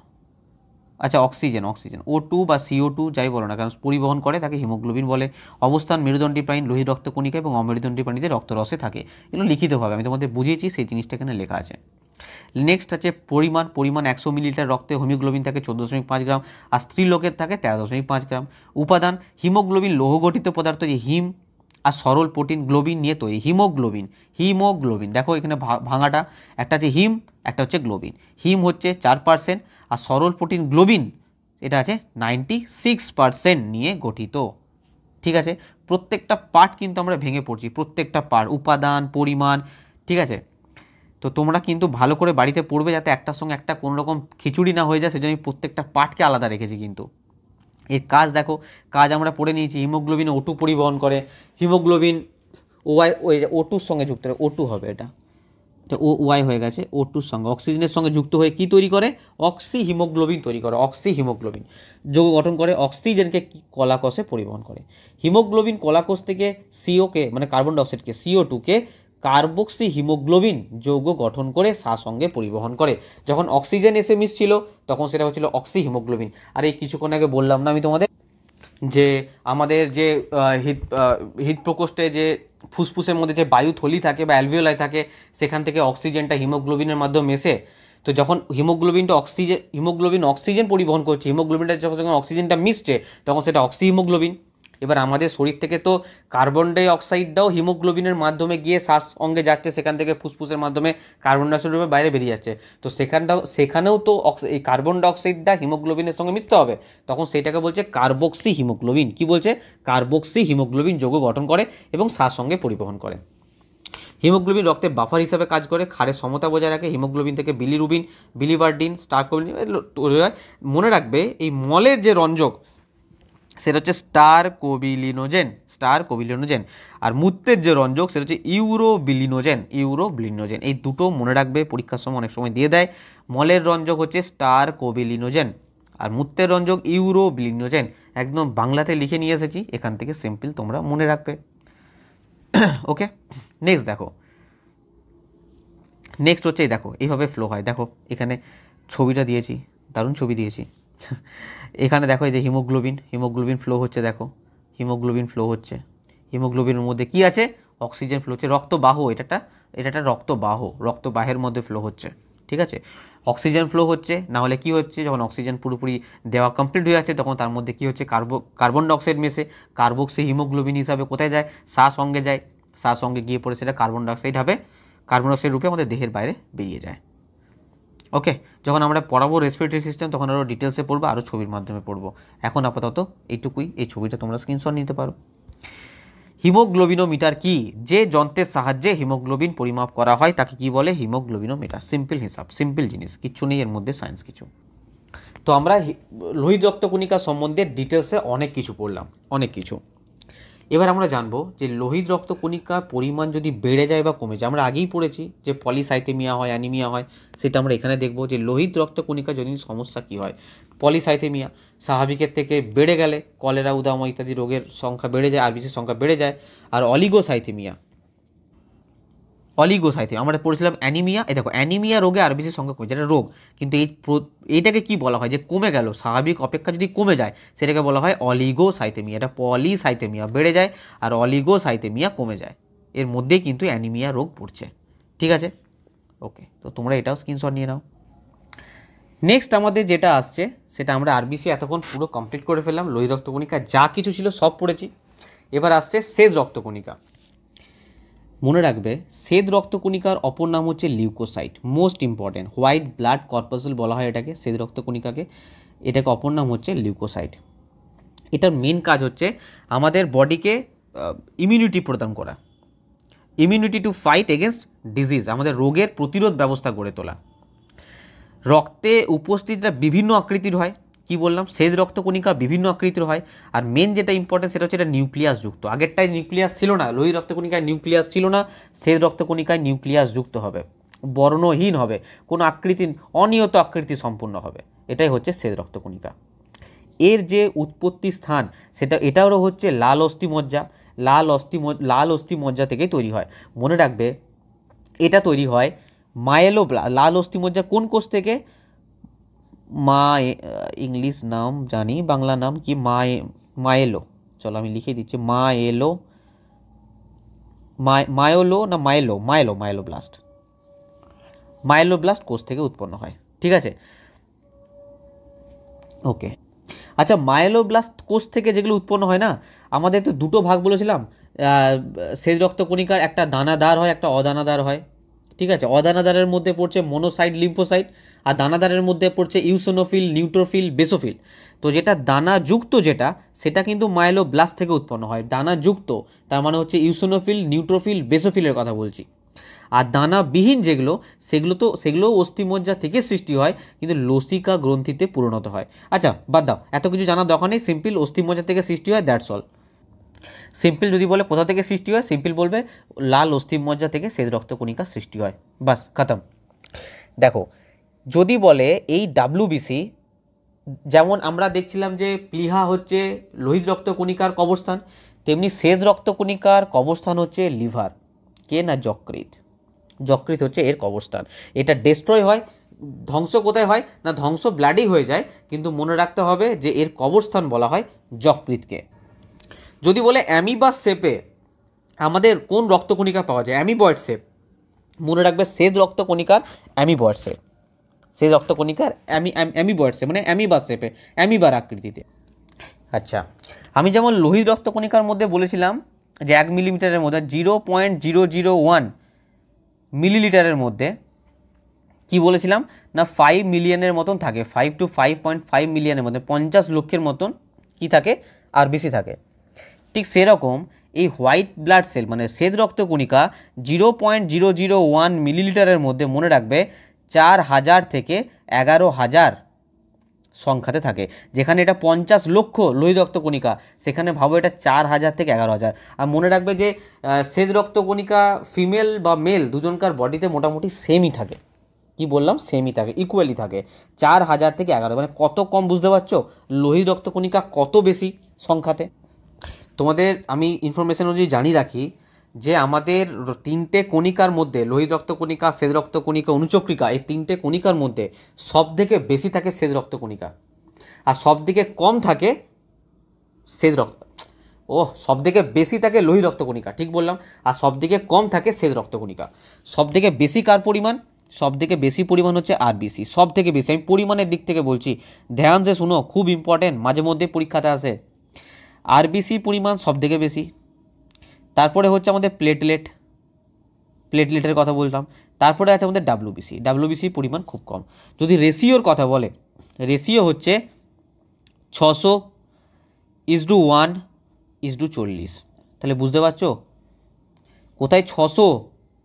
আচ্ছা অক্সিজেন অক্সিজেন ও টু বা সিও টু যাই বলো না কারণ পরিবহন করে তাকে হিমোগ্লোবিন বলে অবস্থান মেরুদণ্ডী প্রাণী লোহিত রক্তকণিকা এবং অমেরুদণ্ডী প্রাণীদের রক্তরসে থাকে এগুলো লিখিতভাবে আমি তোমাদের বুঝিয়েছি সেই জিনিসটা এখানে লেখা আছে নেক্সট আছে পরিমাণ পরিমাণ একশো মিলিলিটার রক্তে হিমোগ্লোবিন থাকে চোদ্দো দশমিক পাঁচ গ্রাম আর স্ত্রীলোকের থাকে তেরো দশমিক পাঁচ গ্রাম উপাদান হিমোগ্লোবিন লৌহগঠিত পদার্থ যে হিম আর সরল প্রোটিন গ্লোবিন নিয়ে তৈরি হিমোগ্লোবিন হিমোগ্লোবিন দেখো এখানে ভাঙাটা একটা আছে হিম একটা হচ্ছে গ্লোবিন হিম হচ্ছে চার পার্সেন্ট আর সরল প্রোটিন গ্লোবিন এটা আছে নাইনটি সিক্স পার্সেন্ট নিয়ে গঠিত ঠিক আছে প্রত্যেকটা পার্ট কিন্তু আমরা ভেঙে পড়ছি প্রত্যেকটা পার্ট উপাদান পরিমাণ ঠিক আছে তো তোমরা কিন্তু ভালো করে বাড়িতে পড়বে যাতে একটার সঙ্গে একটা কোনো রকম খিচুড়ি না হয়ে যায় সেজন্য আমি প্রত্যেকটা পার্টকে আলাদা রেখেছি কিন্তু এর কাজ দেখো কাজ আমরা পড়ে নিয়েছি হিমোগ্লোবিন ওটু পরিবহন করে হিমোগ্লোবিন ওয়াই ওই ওটুর সঙ্গে যুক্ত ওটু হবে এটা এটা ও ওয়াই হয়ে গেছে ও টুর সঙ্গে অক্সিজেনের সঙ্গে যুক্ত হয়ে কি তৈরি করে অক্সি হিমোগ্লোবিন তৈরি করে অক্সি হিমোগ্লোবিন যৌগ গঠন করে অক্সিজেনকে কলাকোষে পরিবহন করে হিমোগ্লোবিন কলাকোষ থেকে সিওকে মানে কার্বন ডাইঅক্সাইডকে সিও টুকে কার্বক্সি হিমোগ্লোবিন যৌগ গঠন করে সাসঙ্গে পরিবহন করে যখন অক্সিজেন এসে মিশছিল তখন সেটা হচ্ছিল অক্সি হিমোগ্লোবিন আর এই কিছুক্ষণ আগে বললাম না আমি তোমাদের যে আমাদের যে হৃদ প্রকোষ্ঠে যে ফুসফুসের মধ্যে যে বায়ু থলি থাকে বা অ্যালভিওলাই থাকে সেখান থেকে অক্সিজেনটা হিমোগ্লোবিনের মাধ্যমে মেশে তো যখন হিমোগ্লোবিনটা অক্সিজেন হিমোগ্লোবিন অক্সিজেন পরিবহন করছে হিমোগ্লোবিনটা যখন অক্সিজেনটা মিশছে তখন সেটা অক্সি হিমোগ্লোবিন এবার আমাদের শরীর থেকে তো কার্বন ডাই অক্সাইডটাও হিমোগ্লোবিনের মাধ্যমে গিয়ে শ্বাস অঙ্গে যাচ্ছে সেখান থেকে ফুসফুসের মাধ্যমে কার্বন ডাইঅক্সাইড রূপে বাইরে বেরিয়ে যাচ্ছে তো সেখানটাও সেখানেও তো এই কার্বন ডাইঅক্সাইডটা হিমোগ্লোবিনের সঙ্গে মিশতে হবে তখন সেটাকে বলছে কার্বক্সি হিমোগ্লোবিন কি বলছে কার্বক্সি হিমোগ্লোবিন যোগ গঠন করে এবং শ্বাস অঙ্গে পরিবহন করে হিমোগ্লোবিন রক্তে বাফার হিসাবে কাজ করে খারে সমতা বজায় রাখে হিমোগ্লোবিন থেকে বিলিরুবিন বিলিবার্ডিন স্টার্কোবিন মনে রাখবে এই মলের যে রঞ্জক সেটা হচ্ছে স্টার কোবিলিনোজেন স্টার কোবিলিনোজেন আর মূত্রের যে রঞ্জক সেটা হচ্ছে ইউরো বিলিনোজেন ইউরো বিলিনোজেন এই দুটো মনে রাখবে পরীক্ষার সময় অনেক সময় দিয়ে দেয় মলের রঞ্জক হচ্ছে স্টার কোবিলিনোজেন আর মূত্রের রঞ্জক ইউরো বিলিনোজেন একদম বাংলাতে লিখে নিয়ে এসেছি এখান থেকে সিম্পল তোমরা মনে রাখবে ওকে নেক্সট দেখো নেক্সট হচ্ছে দেখো এইভাবে ফ্লো হয় দেখো এখানে ছবিটা দিয়েছি দারুণ ছবি দিয়েছি এখানে দেখো এই যে হিমোগ্লোবিন হিমোগ্লোবিন ফ্লো হচ্ছে দেখো হিমোগ্লোবিন ফ্লো হচ্ছে হিমোগ্লোবিনের মধ্যে কি আছে অক্সিজেন ফ্লো হচ্ছে রক্তবাহ এটা একটা এটা একটা রক্তবাহ রক্তবাহের মধ্যে ফ্লো হচ্ছে ঠিক আছে অক্সিজেন ফ্লো হচ্ছে না হলে কি হচ্ছে যখন অক্সিজেন পুরোপুরি দেওয়া কমপ্লিট হয়ে যাচ্ছে তখন তার মধ্যে কি হচ্ছে কার্বো কার্বন ডাইঅক্সাইড মেশে কার্বক্সি হিমোগ্লোবিন হিসাবে কোথায় যায় শ্বাস অঙ্গে যায় শ্বাস অঙ্গে গিয়ে পড়ে সেটা কার্বন ডাইঅক্সাইড হবে কার্বন ডাইঅক্সাইড রূপে আমাদের দেহের বাইরে বেরিয়ে যায় ওকে যখন আমরা পড়াবো রেসপিরেটরি সিস্টেম তখন আরও ডিটেলসে পড়বো আরও ছবির মাধ্যমে পড়বো এখন আপাতত এইটুকুই এই ছবিটা তোমরা স্ক্রিনশট নিতে পারো হিমোগ্লোবিনোমিটার কি যে যন্ত্রের সাহায্যে হিমোগ্লোবিন পরিমাপ করা হয় তাকে কি বলে হিমোগ্লোবিনোমিটার সিম্পল হিসাব সিম্পল জিনিস কিছু নেই এর মধ্যে সায়েন্স কিছু তো আমরা লোহিত রক্তকণিকা সম্বন্ধে ডিটেলসে অনেক কিছু পড়লাম অনেক কিছু এবার আমরা জানবো যে লোহিত রক্ত কণিকার পরিমাণ যদি বেড়ে যায় বা কমে যায় আমরা আগেই পড়েছি যে পলিসাইথেমিয়া হয় অ্যানিমিয়া হয় সেটা আমরা এখানে দেখব যে লোহিত রক্ত কণিকা যদি সমস্যা কী হয় পলিসাইথেমিয়া স্বাভাবিকের থেকে বেড়ে গেলে কলেরা উদাম ইত্যাদি রোগের সংখ্যা বেড়ে যায় আর বিশেষ সংখ্যা বেড়ে যায় আর অলিগোসাইথেমিয়া অলিগোসাইথেমিয়া আমরা পড়েছিলাম অ্যানিমিয়া এই দেখো অ্যানিমিয়া রোগে বেশি সংখ্যা কমে যেটা রোগ কিন্তু এই এইটাকে কি বলা হয় যে কমে গেল স্বাভাবিক অপেক্ষা যদি কমে যায় সেটাকে বলা হয় অলিগোসাইথেমিয়া এটা পলিসাইথেমিয়া বেড়ে যায় আর অলিগোসাইথেমিয়া কমে যায় এর মধ্যেই কিন্তু অ্যানিমিয়া রোগ পড়ছে ঠিক আছে ওকে তো তোমরা এটাও স্ক্রিনশট নিয়ে নাও নেক্সট আমাদের যেটা আসছে সেটা আমরা আরবিসি এতক্ষণ পুরো কমপ্লিট করে ফেললাম লোহিত রক্তকণিকা যা কিছু ছিল সব পড়েছি এবার আসছে সেজ রক্তকণিকা মনে রাখবে শ্বেত রক্তকণিকার অপর নাম হচ্ছে leucocyte most important white blood corpuscle বলা হয় এটাকে শ্বেত রক্তকণিকাকে এটাকে অপর নাম হচ্ছে লিউকোসাইট এটার মেন কাজ হচ্ছে আমাদের বডিকে ইমিউনিটি প্রদান করা immunity to fight against disease আমাদের রোগের প্রতিরোধ ব্যবস্থা গড়ে তোলা রক্তে উপস্থিতটা বিভিন্ন আকৃতির হয় কি বললাম শ্বেত রক্তকণিকা বিভিন্ন আকৃতির হয় আর মেন যেটা ইম্পর্টেন্ট সেটা হচ্ছে এটা নিউক্লিয়াস যুক্ত আগেরটায় নিউক্লিয়াস ছিল না লোহিত রক্তকণিকায় নিউক্লিয়াস ছিল না শ্বেত রক্তকণিকায় নিউক্লিয়াস যুক্ত হবে বর্ণহীন হবে কোনো আকৃতি অনিয়ত আকৃতি সম্পূর্ণ হবে এটাই হচ্ছে শ্বেত রক্তকণিকা এর যে উৎপত্তি স্থান সেটা এটাও হচ্ছে লাল অস্থি মজ্জা লাল অস্থি লাল অস্থি মজ্জা থেকেই তৈরি হয় মনে রাখবে এটা তৈরি হয় মায়েলো লাল অস্থি মজ্জা কোন কোষ থেকে মা ইংলিশ নাম জানি বাংলা নাম কি মা মায়েলো চলো আমি লিখে দিচ্ছি মা এলো মায়োলো না মাইলো মাইলো মাইলোব্লাস্ট ব্লাস্ট কোষ থেকে উৎপন্ন হয় ঠিক আছে ওকে আচ্ছা ব্লাস্ট কোষ থেকে যেগুলো উৎপন্ন হয় না আমাদের তো দুটো ভাগ বলেছিলাম সেই রক্তকণিকার একটা দানাদার হয় একটা অদানাদার হয় ঠিক আছে অদানাদারের মধ্যে পড়ছে মনোসাইট লিম্ফোসাইট আর দানাদারের মধ্যে পড়ছে ইউসোনোফিল নিউট্রোফিল বেসোফিল তো যেটা দানাযুক্ত যেটা সেটা কিন্তু মাইলো ব্লাস্ট থেকে উৎপন্ন হয় দানাযুক্ত তার মানে হচ্ছে ইউসোনোফিল নিউট্রোফিল বেসোফিলের কথা বলছি আর দানাবিহীন যেগুলো সেগুলো তো সেগুলোও অস্থিমজ্জা থেকে সৃষ্টি হয় কিন্তু লসিকা গ্রন্থিতে পরিণত হয় আচ্ছা বাদ দাও এত কিছু জানার দরকার সিম্পল অস্থিমজ্জা থেকে সৃষ্টি হয় দ্যাটস অল সিম্পল যদি বলে কোথা থেকে সৃষ্টি হয় সিম্পল বলবে লাল অস্থিমজ্জা থেকে শ্বেত রক্তকণিকা সৃষ্টি হয় বাস খতম দেখো যদি বলে এই ডাব্লুবিসি যেমন আমরা দেখছিলাম যে প্লিহা হচ্ছে লোহিত রক্তকণিকার কবরস্থান তেমনি শ্বেত রক্তকণিকার কবরস্থান হচ্ছে লিভার কে না যকৃত যকৃত হচ্ছে এর কবরস্থান এটা ডেস্ট্রয় হয় ধ্বংস কোথায় হয় না ধ্বংস ব্লাডি হয়ে যায় কিন্তু মনে রাখতে হবে যে এর কবরস্থান বলা হয় যকৃতকে যদি বলে বা সেপে আমাদের কোন রক্তকণিকা পাওয়া যায় অ্যামিবয়েড সেপ মনে রাখবে সেদ রক্তকণিকার বয়েড সেপ সেদ রক্তকণিকার অ্যামি বয়েড সেপ মানে বা সেপে অ্যামিবার আকৃতিতে আচ্ছা আমি যেমন লোহিত রক্তকণিকার মধ্যে বলেছিলাম যে এক মিলিমিটারের মধ্যে zero point zero zero one মিলিলিটারের মধ্যে কি বলেছিলাম না ফাইভ মিলিয়নের মতন থাকে five to five point five মিলিয়নের মধ্যে পঞ্চাশ লক্ষের মতন কি থাকে আর বেশি থাকে ঠিক সেরকম এই হোয়াইট ব্লাড সেল মানে শ্বেত রক্তকণিকা zero point zero zero one মিলিলিটারের মধ্যে মনে রাখবে চার হাজার থেকে এগারো হাজার সংখ্যাতে থাকে যেখানে এটা পঞ্চাশ লক্ষ লোহিত রক্তকণিকা সেখানে ভাবো এটা চার হাজার থেকে এগারো হাজার আর মনে রাখবে যে শ্বেত রক্তকণিকা ফিমেল বা মেল দুজনকার বডিতে মোটামুটি সেমই থাকে কি বললাম সেমই থাকে ইকুয়ালি থাকে চার হাজার থেকে এগারো মানে কত কম বুঝতে পারছো লোহিত রক্তকণিকা কত বেশি সংখ্যাতে তোমাদের আমি ইনফরমেশন অনুযায়ী জানিয়ে রাখি যে আমাদের তিনটে কণিকার মধ্যে লোহিত কণিকা শ্বেত রক্তকণিকা অনুচক্রিকা এই তিনটে কণিকার মধ্যে সব থেকে বেশি থাকে শ্বেত কণিকা আর সব থেকে কম থাকে শ্বেত রক্ত ও সব থেকে বেশি থাকে লোহিত রক্তকণিকা ঠিক বললাম আর সব থেকে কম থাকে শ্বেত রক্তকণিকা সব থেকে বেশি কার পরিমাণ সব থেকে বেশি পরিমাণ হচ্ছে আর বেশি সব থেকে বেশি আমি পরিমাণের দিক থেকে বলছি ধ্যান সে শুনো খুব ইম্পর্টেন্ট মাঝে মধ্যে পরীক্ষাতে আসে আরবিসির পরিমাণ সবথেকে বেশি তারপরে হচ্ছে আমাদের প্লেটলেট প্লেটলেটের কথা বললাম তারপরে আছে আমাদের ডাব্লুবিসি ডাব্লুবিসির পরিমাণ খুব কম যদি রেশিওর কথা বলে রেশিও হচ্ছে ছশো is to one is to চল্লিশ তাহলে বুঝতে পারছো কোথায় ছশো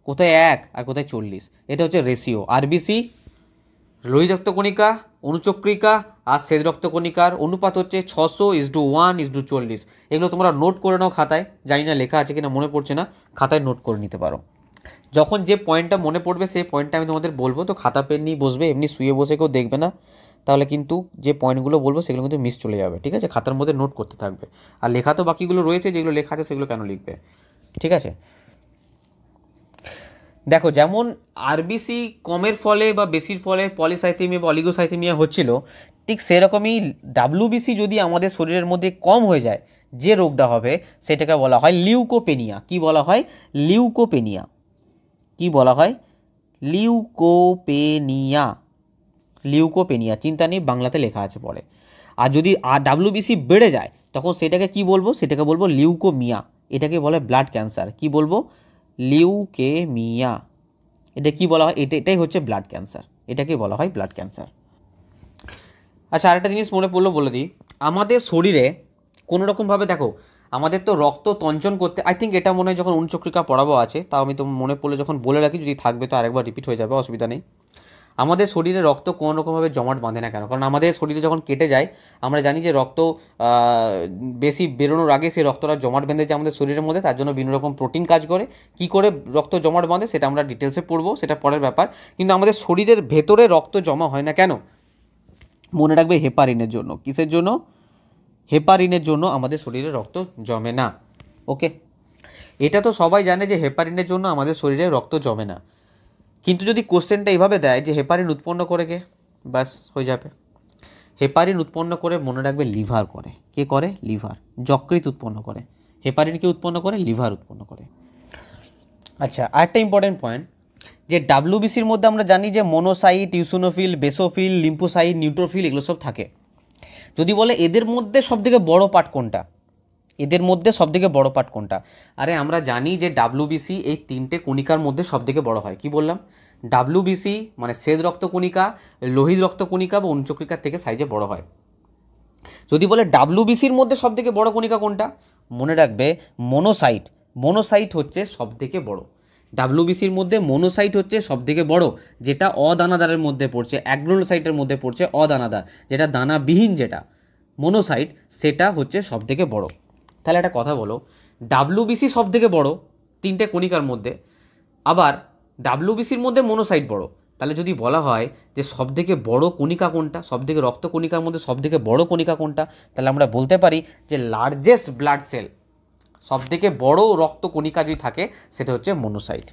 কোথায় এক আর কোথায় চল্লিশ এটা হচ্ছে রেশিও আরবিসি লোহিজাক্ত কণিকা অনুচক্রিকা আর শ্বেত রক্তকণিকার অনুপাত হচ্ছে ছশো is to one is to চল্লিশ এগুলো তোমরা নোট করে নাও খাতায় জানি না লেখা আছে কিনা মনে পড়ছে না খাতায় নোট করে নিতে পারো যখন যে পয়েন্টটা মনে পড়বে সেই পয়েন্টটা আমি তোমাদের বলবো তো খাতা পেন নিয়ে বসবে এমনি শুয়ে বসে কেউ দেখবে না তাহলে কিন্তু যে পয়েন্টগুলো বলবো সেগুলো কিন্তু মিস চলে যাবে ঠিক আছে খাতার মধ্যে নোট করতে থাকবে আর লেখা তো বাকিগুলো রয়েছে যেগুলো লেখা আছে সেগুলো কেন লিখবে ঠিক আছে দেখো যেমন আরবিসি কমের ফলে বা বেশির ফলে পলিসাইথেমিয়া বা অলিগোসাইথেমিয়া হচ্ছিল ঠিক সেরকমই ডাব্লুবিসি যদি আমাদের শরীরের মধ্যে কম হয়ে যায় যে রোগটা হবে সেটাকে বলা হয় লিউকোপেনিয়া কি বলা হয় লিউকোপেনিয়া কি বলা হয় লিউকোপেনিয়া লিউকোপেনিয়া চিন্তা নেই বাংলাতে লেখা আছে পরে আর যদি আর ডাব্লুবিসি বেড়ে যায় তখন সেটাকে কি বলবো সেটাকে বলবো লিউকোমিয়া এটাকে বলে ব্লাড ক্যান্সার কি বলবো লিউকেমিয়া এটা কি বলা হয় এটা এটাই হচ্ছে ব্লাড ক্যান্সার এটাকে বলা হয় ব্লাড ক্যান্সার আচ্ছা আরেকটা জিনিস মনে পড়লো বলে দিই আমাদের শরীরে কোনো রকমভাবে দেখো আমাদের তো রক্ত তঞ্চন করতে আই থিঙ্ক এটা মনে হয় যখন উনচক্রিকা পড়াবো আছে তাও আমি তো মনে পড়লে যখন বলে রাখি যদি থাকবে তো আরেকবার রিপিট হয়ে যাবে অসুবিধা নেই আমাদের শরীরে রক্ত কোনো রকমভাবে জমাট বাঁধে না কেন কারণ আমাদের শরীরে যখন কেটে যায় আমরা জানি যে রক্ত বেশি বেরোনোর আগে সেই রক্তটা জমাট বেঁধে যায় আমাদের শরীরের মধ্যে তার জন্য বিভিন্ন রকম প্রোটিন কাজ করে কি করে রক্ত জমাট বাঁধে সেটা আমরা ডিটেলসে পড়বো সেটা পরের ব্যাপার কিন্তু আমাদের শরীরের ভেতরে রক্ত জমা হয় না কেন মনে রাখবে হেপারিনের জন্য কিসের জন্য হেপারিনের জন্য আমাদের শরীরে রক্ত জমে না ওকে এটা তো সবাই জানে যে হেপারিনের জন্য আমাদের শরীরে রক্ত জমে না কিন্তু যদি কোশ্চেনটা এইভাবে দেয় যে হেপারিন উৎপন্ন করে কে ব্যাস হয়ে যাবে হেপারিন উৎপন্ন করে মনে রাখবে লিভার করে কে করে লিভার যকৃত উৎপন্ন করে হেপারিন কে উৎপন্ন করে লিভার উৎপন্ন করে আচ্ছা আরেকটা ইম্পর্টেন্ট পয়েন্ট যে ডাব্লিউবিসির মধ্যে আমরা জানি যে monocyte eosinophil basophil lymphocyte neutrophil এগুলো সব থাকে যদি বলে এদের মধ্যে সবথেকে বড় পাট কোনটা এদের মধ্যে সবথেকে বড় পাট কোনটা আরে আমরা জানি যে ডাব্লিউবিসি এই তিনটে কণিকার মধ্যে সবথেকে বড় হয় কি বললাম ডাব্লিউবিসি মানে রক্ত কণিকা লোহিত রক্ত কণিকা বা অনুচক্রিকার থেকে সাইজে বড় হয় যদি বলে ডাব্লিউবিসির মধ্যে সবথেকে বড় কণিকা কোনটা মনে রাখবে মনোসাইট মনোসাইট হচ্ছে সবথেকে বড় ডাব্লিউবিসির মধ্যে মনোসাইট হচ্ছে সবথেকে বড় যেটা অদানাদারের মধ্যে পড়ছে অ্যাগ্রোনোসাইটের মধ্যে পড়ছে অদানাদার যেটা দানাবিহীন যেটা মনোসাইট সেটা হচ্ছে সবথেকে বড় তাহলে একটা কথা বলো সব সবথেকে বড় তিনটে কণিকার মধ্যে আবার ডাব্লুবিসির মধ্যে মনোসাইট বড় তাহলে যদি বলা হয় যে সবথেকে বড় কণিকা কোনটা সবথেকে রক্ত কণিকার মধ্যে সবথেকে বড় কণিকা কোনটা তাহলে আমরা বলতে পারি যে লার্জেস্ট ব্লাড সেল সবথেকে বড় কণিকা যদি থাকে সেটা হচ্ছে মনোসাইট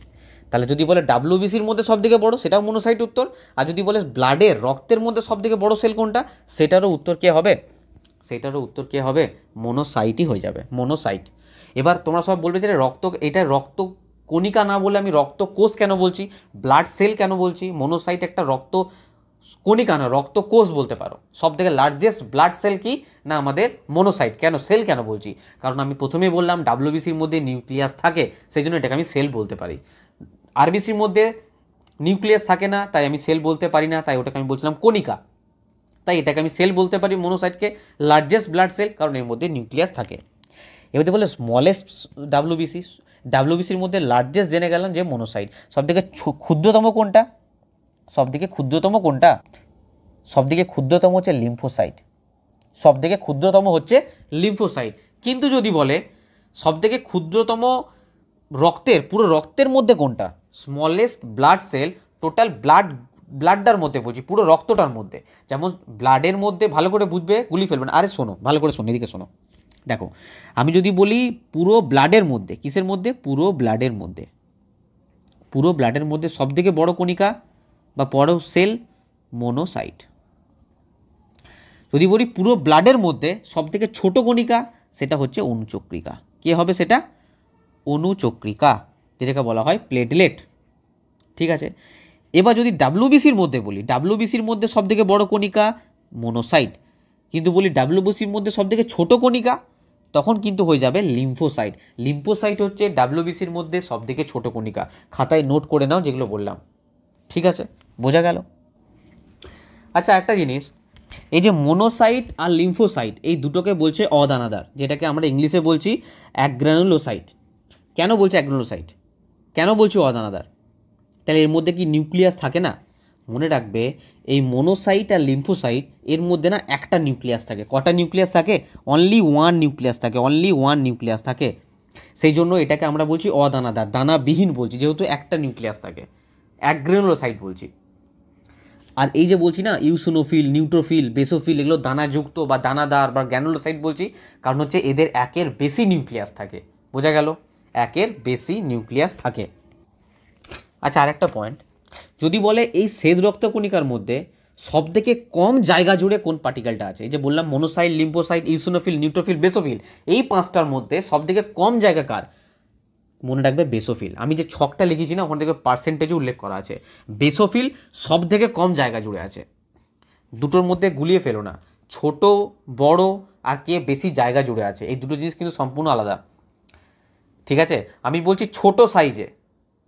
তাহলে যদি বলে ডাব্লিউবিসির মধ্যে সবথেকে বড় সেটাও মনোসাইট উত্তর আর যদি বলে ব্লাডের রক্তের মধ্যে সবথেকে বড় সেল কোনটা সেটারও উত্তর কে হবে সেটারও উত্তর কে হবে মনোসাইটই হয়ে যাবে মনোসাইট এবার তোমরা সব বলবে যে রক্ত এটা রক্ত কণিকা না বলে আমি রক্ত কোষ কেন বলছি ব্লাড সেল কেন বলছি মনোসাইট একটা রক্ত কণিকা না রক্ত কোষ বলতে পারো সব থেকে লার্জেস্ট ব্লাড সেল কি না আমাদের মনোসাইট কেন সেল কেন বলছি কারণ আমি প্রথমেই বললাম ডাব্লিউবিসির মধ্যে নিউক্লিয়াস থাকে সেই জন্য এটাকে আমি সেল বলতে পারি আরবিসির মধ্যে নিউক্লিয়াস থাকে না তাই আমি সেল বলতে পারি না তাই ওটাকে আমি বলছিলাম কণিকা তাই এটাকে আমি সেল বলতে পারি মনোসাইটকে লার্জেস্ট ব্লাড সেল কারণ এর মধ্যে নিউক্লিয়াস থাকে এবারে বলে স্মলেস্ট ডাব্লিউবিসি ডাব্লিউবিসির মধ্যে লার্জেস্ট জেনে গেলাম যে মনোসাইট সব থেকে ক্ষুদ্রতম কোনটা সবদিকে ক্ষুদ্রতম কোনটা সবদিকে ক্ষুদ্রতম হচ্ছে লিম্ফোসাইট সবথেকে ক্ষুদ্রতম হচ্ছে লিম্ফোসাইট কিন্তু যদি বলে সবথেকে ক্ষুদ্রতম রক্তের পুরো রক্তের মধ্যে কোনটা smallest blood cell total blood ব্লাডটার মধ্যে বুঝি পুরো রক্তটার মধ্যে যেমন ব্লাডের মধ্যে ভালো করে বুঝবে গুলি ফেলবেন আরে শোনো ভালো করে শোনো এদিকে শোনো দেখো আমি যদি বলি পুরো ব্লাডের মধ্যে কিসের মধ্যে পুরো ব্লাডের মধ্যে পুরো ব্লাডের মধ্যে সবথেকে বড় কণিকা বা পরেও সেল মোনোসাইট যদি বলি পুরো ব্লাডের মধ্যে সবথেকে ছোট কণিকা সেটা হচ্ছে অনুচক্রিকা কে হবে সেটা অনুচক্রিকা যেটাকে বলা হয় প্লেটলেট ঠিক আছে এবার যদি ডাব্লিউবিসির মধ্যে বলি ডাব্লুবিসির মধ্যে সবথেকে বড় কণিকা মোনোসাইট কিন্তু বলি ডাব্লিউবিসির মধ্যে সবথেকে ছোট কণিকা তখন কিন্তু হয়ে যাবে লিম্ফোসাইট লিম্ফোসাইট হচ্ছে ডাব্লুবিসির মধ্যে সবথেকে ছোট কণিকা খাতায় নোট করে নাও যেগুলো বললাম ঠিক আছে বোঝা গেল আচ্ছা একটা জিনিস এই যে মোনোসাইট আর লিম্ফোসাইট এই দুটোকে বলছে অদানাদার যেটাকে আমরা ইংলিশে বলছি অ্যাগ্রানুলোসাইট কেন বলছে অ্যাগ্রানুলোসাইট কেন বলছে অদানাদার তাহলে এর মধ্যে কি নিউক্লিয়াস থাকে না মনে রাখবে এই মোনোসাইট আর লিম্ফোসাইট এর মধ্যে না একটা নিউক্লিয়াস থাকে কটা নিউক্লিয়াস থাকে অনলি ওয়ান নিউক্লিয়াস থাকে অনলি ওয়ান নিউক্লিয়াস থাকে সেই জন্য এটাকে আমরা বলছি অদানাদার দানাবিহীন বলছি যেহেতু একটা নিউক্লিয়াস থাকে অ্যাগ্রেনোলোসাইট বলছি আর এই যে বলছি না ইউসুনোফিল নিউট্রোফিল বেসোফিল এগুলো দানাযুক্ত বা দানাদার বা গ্যানোলোসাইট বলছি কারণ হচ্ছে এদের একের বেশি নিউক্লিয়াস থাকে বোঝা গেল একের বেশি নিউক্লিয়াস থাকে আচ্ছা আরেকটা পয়েন্ট যদি বলে এই শ্বেত রক্তকণিকার মধ্যে সব থেকে কম জায়গা জুড়ে কোন পার্টিকেলটা আছে এই যে বললাম monocyte lymphocyte eosinophil neutrophil basophil এই পাঁচটার মধ্যে সব থেকে কম জায়গা কার মনে রাখবে বেসোফিল আমি যে ছকটা লিখেছি না ওখানে থেকে পার্সেন্টেজে উল্লেখ করা আছে বেসোফিল সব থেকে কম জায়গা জুড়ে আছে দুটোর মধ্যে গুলিয়ে ফেলো না ছোট বড় আর কে বেশি জায়গা জুড়ে আছে এই দুটো জিনিস কিন্তু সম্পূর্ণ আলাদা ঠিক আছে আমি বলছি ছোট সাইজে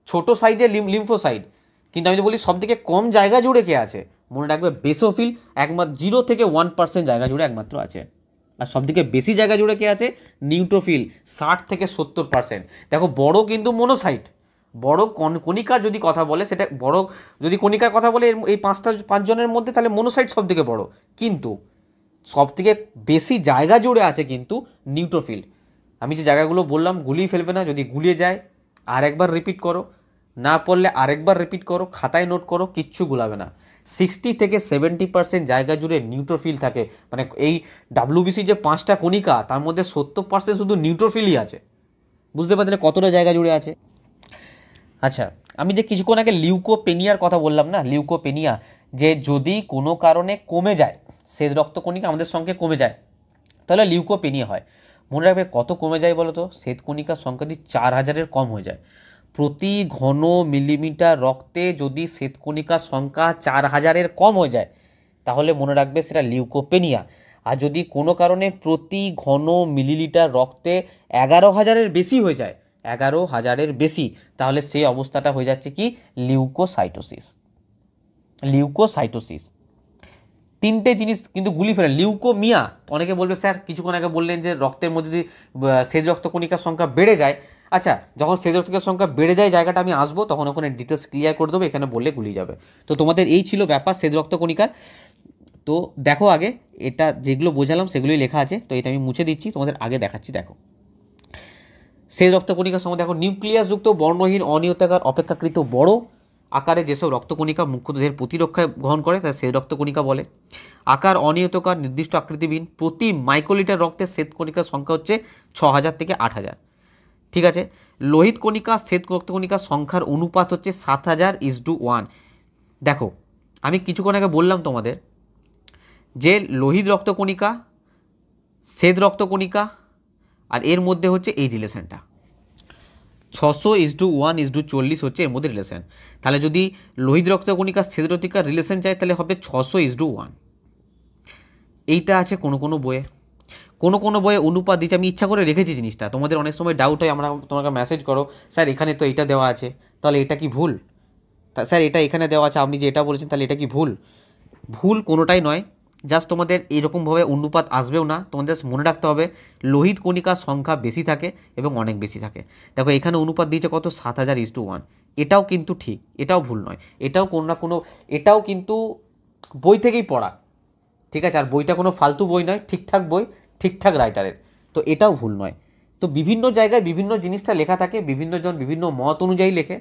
ছোট সাইজে লিম্ফোসাইড কিন্তু আমি বলি সব থেকে কম জায়গা জুড়ে কে আছে মনে রাখবে বেসোফিল একমাত্র জিরো থেকে ওয়ান পার্সেন্ট জায়গা জুড়ে একমাত্র আছে আর সবথেকে বেশি জায়গা জুড়ে কে আছে নিউট্রোফিল ষাট থেকে সত্তর পার্সেন্ট দেখো বড় কিন্তু মনোসাইট বড় কণিকার যদি কথা বলে সেটা বড় যদি কণিকার কথা বলে এই পাঁচটা পাঁচজনের মধ্যে তাহলে মনোসাইট সবথেকে বড় কিন্তু সবথেকে বেশি জায়গা জুড়ে আছে কিন্তু নিউট্রোফিল আমি যে জায়গাগুলো বললাম গুলিয়ে ফেলবে না যদি গুলিয়ে যায় আর একবার রিপিট করো না পড়লে আরেকবার রিপিট করো খাতায় নোট করো কিচ্ছু গুলাবে না সিক্সটি থেকে সেভেন্টি পার্সেন্ট জায়গা জুড়ে নিউট্রোফিল থাকে মানে এই ডাব্লিউবিসি যে পাঁচটা কণিকা তার মধ্যে সত্তর পার্সেন্ট শুধু নিউট্রোফিলই আছে বুঝতে পারলে কতটা জায়গা জুড়ে আছে আচ্ছা আমি যে কিছুক্ষণ আগে লিউকোপেনিয়ার কথা বললাম না লিউকোপেনিয়া যে যদি কোনো কারণে কমে যায় সে রক্তকণিকা আমাদের সঙ্গে কমে যায় তাহলে লিউকোপেনিয়া হয় মনে রাখবে কত কমে যায় বলো তো শ্বেতকণিকার সংখ্যাটি চার হাজারের কম হয়ে যায় প্রতি ঘন মিলিমিটার রক্তে যদি শ্বেতকণিকার সংখ্যা চার হাজারের কম হয়ে যায় তাহলে মনে রাখবে সেটা লিউকোপেনিয়া আর যদি কোনো কারণে প্রতি ঘন মিলিলিটার রক্তে এগারো হাজারের বেশি হয়ে যায় এগারো হাজারের বেশি তাহলে সেই অবস্থাটা হয়ে যাচ্ছে কি লিউকোসাইটোসিস লিউকোসাইটোসিস তিনটে জিনিস কিন্তু গুলি ফেলে লিউকোমিয়া অনেকে বলবে স্যার কিছুক্ষণ আগে বললেন যে রক্তের মধ্যে যদি শ্বেত রক্তকণিকার সংখ্যা বেড়ে যায় আচ্ছা যখন সেদর্থকের সংখ্যা বেড়ে যায় জায়গাটা আমি আসবো তখন ওখানে ডিটেলস ক্লিয়ার করে দেবো এখানে বললে গুলি যাবে তো তোমাদের এই ছিল ব্যাপার সেদরক্ত কণিকার তো দেখো আগে এটা যেগুলো বোঝালাম সেগুলোই লেখা আছে তো এটা আমি মুছে দিচ্ছি তোমাদের আগে দেখাচ্ছি দেখো সেই রক্তকণিকার সময় দেখো নিউক্লিয়াসযুক্ত বর্ণহীন অনিয়তাকার অপেক্ষাকৃত বড় আকারে যেসব রক্তকণিকা মুখ্যদেহের প্রতিরক্ষা গ্রহণ করে তা সেই রক্তকণিকা বলে আকার অনিয়তকার নির্দিষ্ট আকৃতিবিহীন প্রতি মাইক্রোলিটার রক্তের শ্বেতকণিকার সংখ্যা হচ্ছে ছ হাজার থেকে আট হাজার ঠিক আছে লোহিত কণিকা শ্বেত রক্তকণিকা সংখ্যার অনুপাত হচ্ছে সাত হাজার ইস টু ওয়ান দেখো আমি কিছুক্ষণ আগে বললাম তোমাদের যে লোহিত রক্তকণিকা শ্বেত রক্তকণিকা আর এর মধ্যে হচ্ছে এই রিলেশানটা ছশো is to one is to চল্লিশ হচ্ছে এর মধ্যে রিলেশান তাহলে যদি লোহিত রক্তকণিকা শ্বেত রক্তিকার রিলেশান চাই তাহলে হবে ছশো ইস টু ওয়ান এইটা আছে কোনো কোনো বইয়ে কোনো কোনো বইয়ে অনুপাত দিয়েছে আমি ইচ্ছা করে রেখেছি জিনিসটা তোমাদের অনেক সময় ডাউট হয় আমরা তোমাকে মেসেজ করো স্যার এখানে তো এটা দেওয়া আছে তাহলে এটা কি ভুল তা স্যার এটা এখানে দেওয়া আছে আপনি যে এটা বলেছেন তাহলে এটা কি ভুল ভুল কোনোটাই নয় জাস্ট তোমাদের এরকমভাবে অনুপাত আসবেও না তোমাদের মনে রাখতে হবে লোহিত কণিকার সংখ্যা বেশি থাকে এবং অনেক বেশি থাকে দেখো এখানে অনুপাত দিয়েছে কত সাত হাজার ইস টু ওয়ান এটাও কিন্তু ঠিক এটাও ভুল নয় এটাও কোনো না কোনো এটাও কিন্তু বই থেকেই পড়া ঠিক আছে আর বইটা কোনো ফালতু বই নয় ঠিকঠাক বই ঠিকঠাক রাইটারের তো এটাও ভুল নয় তো বিভিন্ন জায়গায় বিভিন্ন জিনিসটা লেখা থাকে বিভিন্নজন বিভিন্ন মত অনুযায়ী লেখে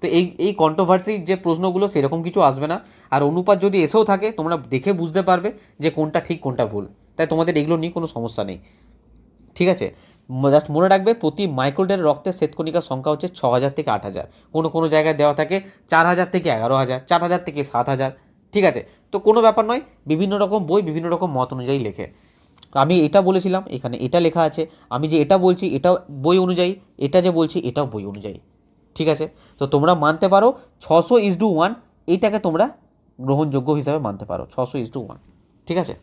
তো এই এই কন্ট্রোভার্সির যে প্রশ্নগুলো সেরকম কিছু আসবে না আর অনুপাত যদি এসেও থাকে তোমরা দেখে বুঝতে পারবে যে কোনটা ঠিক কোনটা ভুল তাই তোমাদের এগুলো নিয়ে কোনো সমস্যা নেই ঠিক আছে জাস্ট মনে রাখবে প্রতি মাইক্রোডের রক্তের শ্বেতকণিকার সংখ্যা হচ্ছে ছ হাজার থেকে আট হাজার কোনো কোনো জায়গায় দেওয়া থাকে চার হাজার থেকে এগারো হাজার চার হাজার থেকে সাত হাজার ঠিক আছে তো কোনো ব্যাপার নয় বিভিন্ন রকম বই বিভিন্ন রকম মত অনুযায়ী লেখে আমি এটা বলেছিলাম এখানে এটা লেখা আছে আমি যে এটা বলছি এটা বই অনুযায়ী এটা যে বলছি এটাও বই অনুযায়ী ঠিক আছে তো তোমরা মানতে পারো ছশো ইজ টু ওয়ান এইটাকে তোমরা গ্রহণযোগ্য হিসাবে মানতে পারো ছশো ইজ টু ওয়ান ঠিক আছে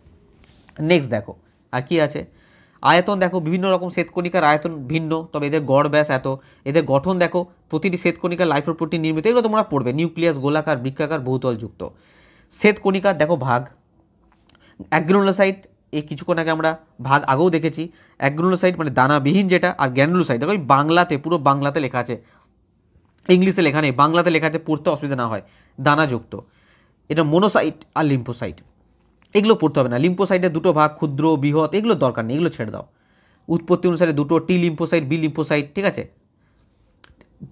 নেক্সট দেখো আর কি আছে আয়তন দেখো বিভিন্ন রকম শ্বেতকণিকার আয়তন ভিন্ন তবে এদের গড় ব্যাস এত এদের গঠন দেখো প্রতিটি শ্বেতকণিকা লাইফ্রোপ্রোটিন নির্মিত এগুলো তোমরা পড়বে নিউক্লিয়াস গোলাকার বৃক্ষাকার যুক্ত শ্বেতকণিকা দেখো ভাগ অ্যাগ্রোলোসাইট এই কিছুক্ষণ আগে আমরা ভাগ আগেও দেখেছি অ্যাগ্রোলোসাইট মানে দানাবিহীন যেটা আর গ্যানুলোসাইট দেখো বাংলাতে পুরো বাংলাতে লেখা আছে ইংলিশে লেখা নেই বাংলাতে লেখা আছে পড়তে অসুবিধা না হয় দানাযুক্ত এটা মোনোসাইট আর লিম্পোসাইট এগুলো পড়তে হবে না লিম্পোসাইটের দুটো ভাগ ক্ষুদ্র বৃহৎ এগুলো দরকার নেই এগুলো ছেড়ে দাও উৎপত্তি অনুসারে দুটো টি লিম্পোসাইট বি লিম্পোসাইট ঠিক আছে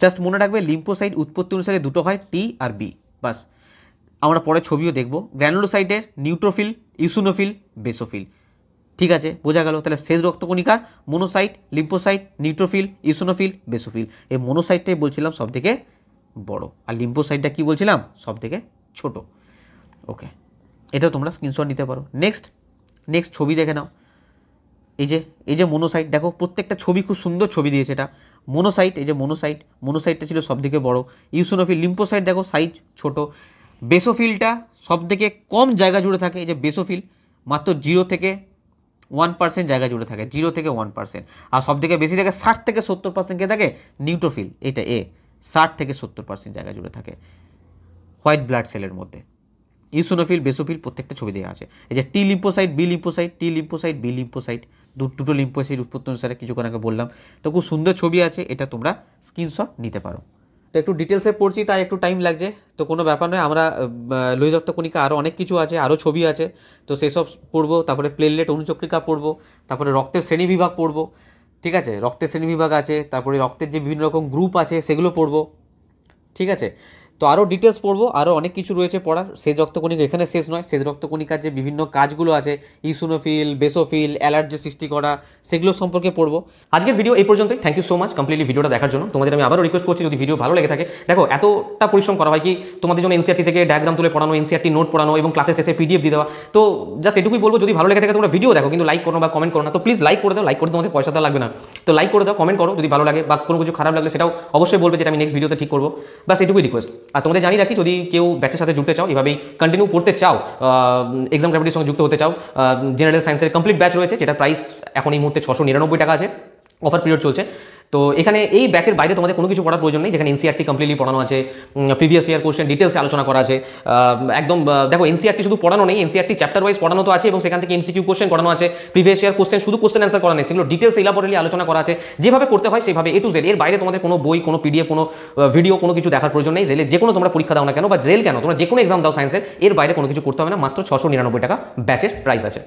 জাস্ট মনে রাখবে লিম্পোসাইট উৎপত্তি অনুসারে দুটো হয় টি আর বি বাস আমরা পরে ছবিও দেখব গ্র্যানোলোসাইটের নিউট্রোফিল ইউসুনোফিল বেসোফিল ঠিক আছে বোঝা গেল তাহলে শেষ রক্তকণিকার monocyte lymphocyte neutrophil eosinophil basophil এই মোনোসাইটটাই বলছিলাম সবথেকে বড় আর লিম্পোসাইটটা কি বলছিলাম সবথেকে ছোট ওকে এটাও তোমরা স্ক্রিনশট নিতে পারো নেক্সট নেক্সট ছবি দেখে নাও এই যে এই যে মোনোসাইট দেখো প্রত্যেকটা ছবি খুব সুন্দর ছবি দিয়েছে এটা মোনোসাইট এই যে মোনোসাইট মোনোসাইটটা ছিল সবথেকে বড়ো ইউসোনোফিল লিম্পোসাইট দেখো সাইজ ছোটো বেসোফিলটা সব থেকে কম জায়গা জুড়ে থাকে এই যে বেসোফিল মাত্র জিরো থেকে ওয়ান পার্সেন্ট জায়গা জুড়ে থাকে জিরো থেকে ওয়ান পার্সেন্ট আর সব থেকে বেশি থাকে ষাট থেকে সত্তর পার্সেন্ট কে থাকে নিউট্রোফিল এটা এ ষাট থেকে সত্তর পার্সেন্ট জায়গা জুড়ে থাকে হোয়াইট ব্লাড সেলের মধ্যে ইউসোনোফিল বেসোফিল প্রত্যেকটা ছবি দেওয়া আছে এই যে T lymphocyte B lymphocyte T lymphocyte B lymphocyte দুটো লিম্পোসাইট উৎপত্তি অনুসারে কিছুক্ষণ আগে বললাম তো খুব সুন্দর ছবি আছে এটা তোমরা স্ক্রিনশট নিতে পারো তো একটু ডিটেলসে পড়ছি তাই একটু টাইম লাগছে তো কোনো ব্যাপার নয় আমরা লোহিত কণিকা আরও অনেক কিছু আছে আরও ছবি আছে তো সেসব পড়বো তারপরে প্লেটলেট অনুচক্রিকা পড়বো তারপরে রক্তের শ্রেণীবিভাগ পড়বো ঠিক আছে রক্তের শ্রেণীবিভাগ আছে তারপরে রক্তের যে বিভিন্ন রকম গ্রুপ আছে সেগুলো পড়বো ঠিক আছে তো আরও ডিটেলস পড়বো আরও অনেক কিছু রয়েছে পড়ার সেজ রক্তকণিকা এখানে শেষ নয় সেজ রক্তকণিকার যে বিভিন্ন কাজগুলো আছে ইসুনোফিল বেসোফিল অ্যালার্জি সৃষ্টি করা সেগুলো সম্পর্কে পড়বো আজকের ভিডিও এই পর্যন্তই thank you so much completely ভিডিওটা দেখার জন্য তোমাদের আমি আবারও রিকোয়েস্ট করছি যদি ভিডিও ভালো লেগে থাকে দেখো এতটা পরিশ্রম করা হয় কি তোমাদের জন্য এনসিআরটি থেকে ডায়াগ্রাম তুলে পড়ানো এনসিআরটি নোট পড়ানো এবং ক্লাসে শেষে পিডিএফ দিয়ে দেওয়া তো জাস্ট এটুকুই বলবো যদি ভালো লেগে থাকে তোমরা ভিডিও দেখো কিন্তু লাইক করো বা কমেন্ট করো না তো প্লিজ লাইক করে দাও লাইক করতে তোমাদের পয়সা তো লাগবে না তো লাইক করে দাও কমেন্ট করো যদি ভালো লাগে বা কোনো কিছু খারাপ লাগলে সেটাও অবশ্যই বলবে যেটা আমি নেক্সট ভিডিওতে ঠিক করবো বাস এটুকুই রিকোয়েস্ট আর তোমাদের জানি রাখি যদি কেউ ব্যাচের সাথে যুক্ত চাও এভাবেই কন্টিনিউ পড়তে চাও এক্সাম গ্র্যাভিটির সঙ্গে যুক্ত হতে চাও জেনারেল সায়েন্সের কমপ্লিট ব্যাচ রয়েছে যেটা প্রাইস এখন এই মুহূর্তে ছশো নিরানব্বই টাকা আছে অফার পিরিয়ড চলছে তো এখানে এই ব্যাচের বাইরে তোমাদের কোনো কিছু পড়ার প্রয়োজন নেই যেখানে এনসিআরটি কমপ্লিটলি e পড়ানো আছে প্রিভিয়াস ইয়ার কোশ্চেন ডিটেলসে আলোচনা করা আছে একদম দেখো এনসিআরটি e শুধু পড়ানো নেই এনসিআরটি চ্যাপ্টার ওয়াইজ পড়ানো তো আছে এবং সেখান থেকে এমসিকিউ কোশ্চেন করানো আছে প্রিভিয়াস ইয়ার কোশ্চেন শুধু কোশ্চেন অ্যান্সার করা নেই সেগুলো ডিটেলস ইলাবোরেটলি আলোচনা করা আছে যেভাবে করতে হয় সেভাবে এ টু জেড এর বাইরে তোমাদের কোনো বই কোনো পিডিএফ কোনো ভিডিও কোনো কিছু দেখার প্রয়োজন নেই রেলের যে কোনো তোমরা পরীক্ষা দাও না কেন বা রেল কেন তোমরা যে কোনো এক্সাম দাও সায়েন্সের এর বাইরে কোনো কিছু করতে হবে না মাত্র ছশো নিরানব্বই টাকা ব্যাচের প্রাইস আছে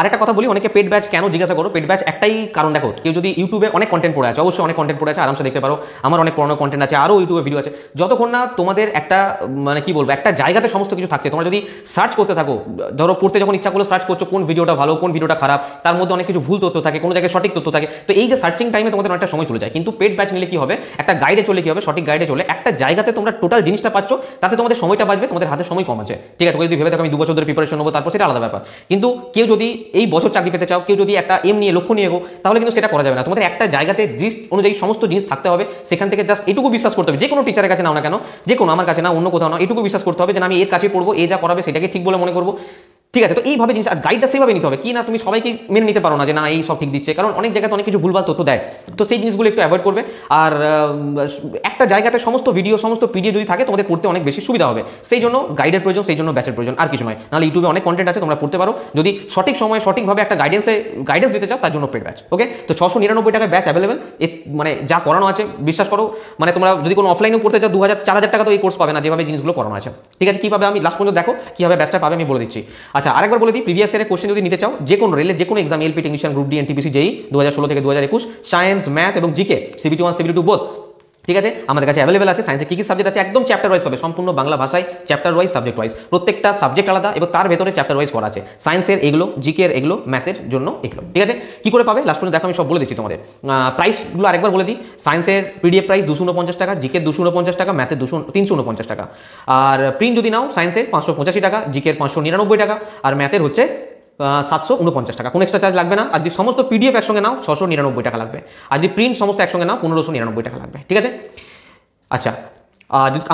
আরেকটা কথা বলি অনেকে পেড ব্যাচ কেন জিজ্ঞাসা করো পেড ব্যাচ একটাই কারণ দেখো কেউ যদি ইউটিউবে অনেক কন্টেন্ট পড়ে আছে অবশ্যই অনেক কন্টেন্ট পড়ে আছে আরামসে দেখতে পারো আমার অনেক পুরনো কন্টেন্ট আছে আরও ইউটিউবে ভিডিও আছে যতক্ষণ না তোমাদের একটা মানে কি বলবো একটা জায়গাতে সমস্ত কিছু থাকছে তোমরা যদি সার্চ করতে থাকো ধরো পড়তে যখন ইচ্ছা করলো সার্চ করছো কোন ভিডিওটা ভালো কোন ভিডিওটা খারাপ তার মধ্যে অনেক কিছু ভুল তথ্য থাকে কোনো জায়গায় সঠিক তথ্য থাকে তো এই যে সার্চিং টাইমে তোমাদের অনেকটা সময় চলে যায় কিন্তু পেড ব্যাচ নিলে কি হবে একটা গাইডে চলে কি হবে সঠিক গাইডে চলে একটা জায়গাতে তোমরা টোটাল জিনিসটা পাচ্ছ তাতে তোমাদের সময়টা বাঁচবে তোমাদের হাতে সময় কম আছে ঠিক আছে যদি ভেবে থাকো আমি দু বছর ধরে প্রিপারেশন নেবো তারপর সেটা আলাদা ব্যাপার কিন্তু কেউ যদি এই বছর চাকরি পেতে চাও কেউ যদি একটা এম নিয়ে লক্ষ্য নিয়ে এগো তাহলে কিন্তু সেটা করা যাবে না তোমাদের একটা জায়গাতে জিস্ট অনুযায়ী সমস্ত জিনিস থাকতে হবে সেখান থেকে জাস্ট এটুকু বিশ্বাস করতে হবে যে কোনো টিচারের কাছে নাও না কেন যে কোনো আমার কাছে না অন্য কোথাও না এটুকু বিশ্বাস করতে হবে যে আমি এর কাছে পড়বো এ যা পড়াবে সেটাকে ঠিক বলে মনে করবো ঠিক আছে তো এইভাবে জিনিস আর গাইডটা সেইভাবে নিতে হবে কি না তুমি সবাইকে মেনে নিতে পারো না যে না এই সব ঠিক দিচ্ছে কারণ অনেক জায়গাতে অনেক কিছু ভুলভাল তথ্য দেয় তো সেই জিনিসগুলো একটু অ্যাভয়েড করবে আর একটা জায়গাতে সমস্ত ভিডিও সমস্ত পিডিও যদি থাকে তোমাদের পড়তে অনেক বেশি সুবিধা হবে সেই জন্য গাইডের প্রয়োজন সেই জন্য ব্যাচের প্রয়োজন আর কিছু নয় নাহলে ইউটিউবে অনেক কন্টেন্ট আছে তোমরা পড়তে পারো যদি সঠিক সময়ে সঠিকভাবে একটা গাইডেন্সে গাইডেন্স দিতে চাও তার জন্য পেড ব্যাচ ওকে তো ছশো নিরানব্বই টাকায় ব্যাচ অ্যাভেলেবেল মানে যা করানো আছে বিশ্বাস করো মানে তোমরা যদি কোনো অফলাইনেও পড়তে চাও দু হাজার চার হাজার টাকা তো এই কোর্স পাবে না যেভাবে জিনিসগুলো করানো আছে ঠিক আছে কীভাবে আমি লাস্ট পর্যন্ত দেখো কীভাবে ব্যাচটা পাবে আমি বলে দিচ্ছি আচ্ছা আরেকবার বলে দিই প্রিভিয়াস ইয়ারে কোশ্চেন যদি নিতে চাও যে কোনো রেলের যে কোনো exam LP technician group D NTPC JE দু হাজার ষোলো থেকে দু হাজার একুশ সায়েন্স ম্যাথ এবং GK CBT one CBT two both ঠিক আছে আমাদের কাছে অ্যাভেলেবেল আছে সায়েন্সে কী কী সাবজেক্ট আছে একদম চ্যাপ্টার ওয়াইজ পাবে সম্পূর্ণ বাংলা ভাষায় চ্যাপ্টার ওয়াইজ সাবজেক্ট ওয়াইজ প্রত্যেকটা সাবজেক্ট আলাদা এবং তার ভেতরে চ্যাপ্টার ওয়াইজ করা আছে সায়েন্সের এগুলো জিকের এগুলো ম্যাথের জন্য এগুলো ঠিক আছে কী করে পাবে লাস্ট পর্যন্ত দেখো আমি সব বলে দিচ্ছি তোমাদের প্রাইসগুলো আরেকবার বলে দিই সায়েন্সের পিডিএফ প্রাইস দুশো উনপঞ্চাশ টাকা জিকের দুশো উনপঞ্চাশ টাকা ম্যাথের দুশো তিনশো উনপঞ্চাশ টাকা আর প্রিন্ট যদি নাও সায়েন্সের পাঁচশো পঁচাশি টাকা জিকের পাঁচশো নিরানব্বই টাকা আর ম্যাথের হচ্ছে সাতশো উনপঞ্চাশ টাকা কোনো এক্সট্রা চার্জ লাগবে না আর যদি সমস্ত পিডিএফ একসঙ্গে নাও ছশো নিরানব্বই টাকা লাগবে আর যদি প্রিন্ট সমস্ত একসঙ্গে নাও পনেরোশো নিরানব্বই টাকা লাগবে ঠিক আছে আচ্ছা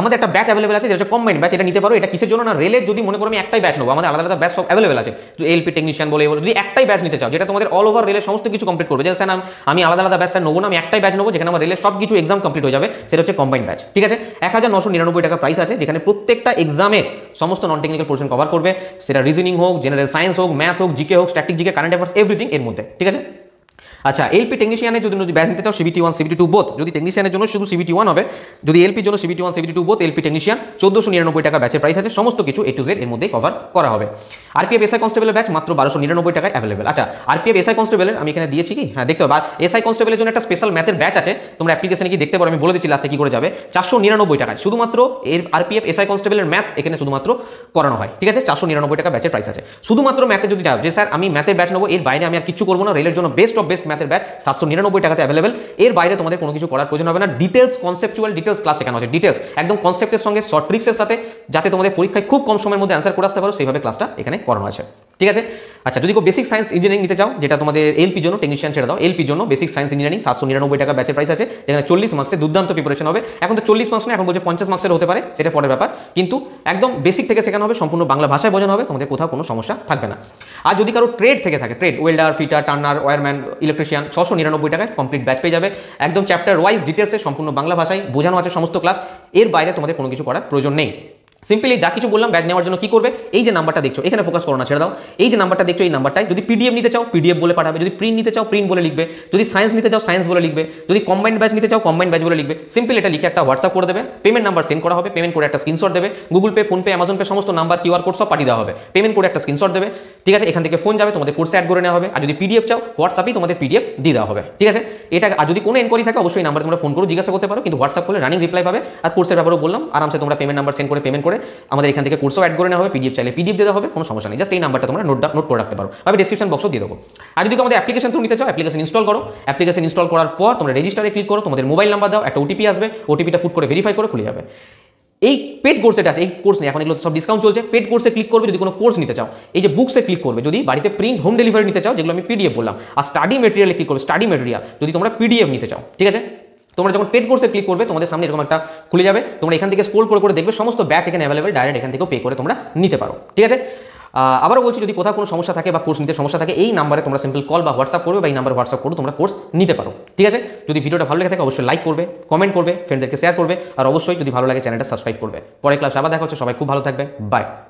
আমাদের একটা ব্যাচ অ্যাভেলেবেল আছে যেটা কম্বাইন ব্যাচ এটা নিতে পারো এটা কিসের জন্য না রেলের যদি মনে করো আমি একটাই ব্যাচ নেবো আমাদের আলাদা আলাদা ব্যাচ সব অ্যাভেলেবেল আছে যে এলপি টেকনিশিয়ান বলে যদি একটাই ব্যাচ নিতে চাও যেটা তোমাদের অল ওভার রেলের সমস্ত কিছু কমপ্লিট করবে যে স্যার আমি আলাদা আলাদা ব্যাচটা নেবো না আমি একটাই ব্যাচ নেবো যেখানে আমার রেলের সব কিছু এক্সাম কমপ্লিট হয়ে যাবে সেটা হচ্ছে কম্বাইন ব্যাচ ঠিক আছে এক হাজার নশো নিরানব্বই টাকা প্রাইস আছে যেখানে প্রত্যেকটা এক্সামের সমস্ত নন টেকনিক্যাল পোর্শন কভার করবে সেটা রিজনিং হোক জেনারেল সায়েন্স হোক ম্যাথ হোক জিকে হোক static GK current affairs everything এর মধ্যে ঠিক আছে আচ্ছা এলপি টেকনিশিয়ানের জন্য যদি ব্যাচ নিতে চাও সিবিটি ওয়ান সিবিটি টু বোধ যদি টেকনিশিয়ানের জন্য শুধু সিবিটি ওয়ান হবে যদি এলপির জন্য CBT one CBT two both LP technician চোদ্দশো নিরানব্বই টাকা ব্যাচের প্রাইস আছে সমস্ত কিছু এ টু জেড এর মধ্যে কভার করা হবে আরপিএফ এসআই কনস্টেবলের ব্যাচ মাত্র বারোশো নিরানব্বই টাকায় অ্যাভেলেবেল আচ্ছা আরপিএফ এসআই কনস্টেবলের আমি এখানে দিয়েছি কি হ্যাঁ দেখতে পাবো এসআই কনস্টেবলের জন্য একটা স্পেশাল ম্যাথের ব্যাচ আছে তোমরা অ্যাপ্লিকেশনে কি দেখতে পারো আমি বলে দিচ্ছি লাস্টে কি করে যাবে চারশো নিরানব্বই টাকায় শুধুমাত্র এর আরপিএফ এসআই কনস্টেবলের ম্যাথ এখানে শুধুমাত্র করানো হয় ঠিক আছে চারশো নিরানব্বই টাকা ব্যাচের প্রাইস আছে শুধুমাত্র ম্যাথে যদি যাও যে স্যার আমি ম্যাথের ব্যাচ নেবো এর বাইরে আমি আর কিছু করবো না রেলের জন্য বেস্ট অফ বেস্ট ম্যাথ ম্যাথের ব্যাচ সাতশো নিরানব্বই টাকাতে অ্যাভেলেবেল এর বাইরে তোমাদের কোনো কিছু করার প্রয়োজন হবে না ডিটেলস কনসেপচুয়াল ডিটেলস ক্লাস শেখানো হচ্ছে ডিটেলস একদম কনসেপ্টের সঙ্গে শর্ট ট্রিক্সের সাথে যাতে তোমাদের পরীক্ষায় খুব কম সময়ের মধ্যে অ্যান্সার করে আসতে পারো সেইভাবে ক্লাসটা এখানে করানো আছে ঠিক আছে আচ্ছা যদি কেউ বেসিক সায়েন্স ইঞ্জিনিয়ারিং নিতে চাও যেটা তোমাদের এলপি জন্য টেকনিশিয়ান ছেড়ে দাও এলপি জন্য বেসিক সায়েন্স ইঞ্জিনিয়ারিং সাতশো নিরানব্বই টাকা ব্যাচের প্রাইস আছে যেখানে চল্লিশ মার্কসে দুর্দান্ত প্রিপারেশন হবে এখন তো চল্লিশ মার্কস না এখন বলছে পঞ্চাশ মার্কসের হতে পারে সেটা পরের ব্যাপার কিন্তু একদম বেসিক থেকে শেখানো হবে সম্পূর্ণ বাংলা ভাষায় বোঝানো হবে তোমাদের কোথাও কোনো সমস্যা থাকবে না আর যদি কারো ট্রেড থেকে থাকে trade welder fitter turner wireman electric electrician ছশো নিরানব্বই টাকায় কমপ্লিট ব্যাচ পেয়ে যাবে একদম চ্যাপ্টার ওয়াইজ ডিটেলসে সম্পূর্ণ বাংলা ভাষায় বোঝানো আছে সমস্ত ক্লাস এর বাইরে তোমাদের কোনো কিছু করার প্রয়োজন নেই সিম্পলি যা কিছু বললাম ব্যাচ নেওয়ার জন্য কি করবে এই যে নাম্বারটা দেখছো এখানে ফোকাস করো না ছেড়ে দাও এই যে নাম্বারটা দেখছো এই নাম্বারটায় যদি পিডিএফ নিতে চাও পিডিএফ বলে পাঠাবে যদি প্রিন্ট নিতে চাও প্রিন্ট বলে লিখবে যদি সায়েন্স নিতে চাও সায়েন্স বলে লিখবে যদি কম্বাইন্ড ব্যাচ নিতে চাও কম্বাইন্ড ব্যাচ বলে লিখবে সিম্পলি এটা লিখে একটা হোয়াটসঅ্যাপ করে দেবে পেমেন্ট নাম্বার সেন্ড করা হবে পেমেন্ট করে একটা স্ক্রিনশট দেবে Google Pay PhonePe Amazon Pay সমস্ত নাম্বার কিউআর কোড সব পাঠিয়ে দেওয়া হবে পেমেন্ট করে একটা স্ক্রিনশট দেবে ঠিক আছে এখান থেকে ফোন যাবে তোমাদের কোর্স অ্যাড করে নেওয়া হবে আর যদি পিডিএফ চাও হোয়াটসঅ্যাপেই তোমাদের পিডিএফ দিয়ে দেওয়া হবে ঠিক আছে এটা আর যদি কোনো এনকোয়ারি থাকে অবশ্যই নাম্বার তোমরা ফোন করে জিজ্ঞাসা করতে পারো কিন্তু হোয়াটসঅ্যাপ করে রানিং রিপ্লাই পাবে আর কোর্সের ব্যাপারেও বললাম আরামসে তোমরা পেমেন্ট নাম্বার সেন্ড করে পেমেন্ট করে করে আমাদের এখান থেকে কোর্সও অ্যাড করে নেওয়া হবে পিডিএফ চাইলে পিডিএফ দিতে হবে কোনো সমস্যা নেই জাস্ট এই নাম্বারটা তোমরা নোট নোট করে রাখতে পারো আমি ডিসক্রিপশন বক্সও দিয়ে দেবো আর যদি আমাদের অ্যাপ্লিকেশন থ্রু নিতে চাও অ্যাপ্লিকেশন ইনস্টল করো অ্যাপ্লিকেশন ইনস্টল করার পর তোমরা রেজিস্টারে ক্লিক করো তোমাদের মোবাইল নাম্বার দাও একটা ওটিপি আসবে ওটিপিটা পুট করে ভেরিফাই করে খুলে যাবে এই পেড কোর্স এটা আছে এই কোর্স নেই এখন এগুলো সব ডিসকাউন্ট চলছে পেড কোর্সে ক্লিক করবে যদি কোনো কোর্স নিতে চাও এই যে বুকসে ক্লিক করবে যদি বাড়িতে প্রিন্ট হোম ডেলিভারি নিতে চাও যেগুলো আমি পিডিএফ বললাম আর স্টাডি মেটেরিয়ালে ক্লিক করবে স্টাডি মেটেরিয়াল যদি তোমরা পিডিএফ নিতে চাও ঠিক আছে তোমরা যখন পেড কোর্সে ক্লিক করবে তোমাদের সামনে এরকম একটা খুলে যাবে তোমরা এখান থেকে স্কোল করে করে দেখবে সমস্ত ব্যাচ এখানে অ্যাভেলেবেল ডাইরেক্ট এখান থেকেও পে করে তোমরা নিতে পারো ঠিক আছে আবারও বলছি যদি কোথাও কোনো সমস্যা থাকে বা কোর্স নিতে সমস্যা থাকে এই নাম্বারে তোমরা সিম্পল কল বা হোয়াটসঅ্যাপ করবে বা এই নাম্বারে হোয়াটসঅ্যাপ করে তোমরা কোর্স নিতে পারো ঠিক আছে যদি ভিডিওটা ভালো লেগে থাকে অবশ্যই লাইক করবে কমেন্ট করবে ফ্রেন্ডদেরকে শেয়ার করবে আর অবশ্যই যদি ভালো লাগে চ্যানেলটা সাবস্ক্রাইব করবে পরে ক্লাস আবার দেখা হচ্ছে সবাই খুব ভালো থাকবে বাই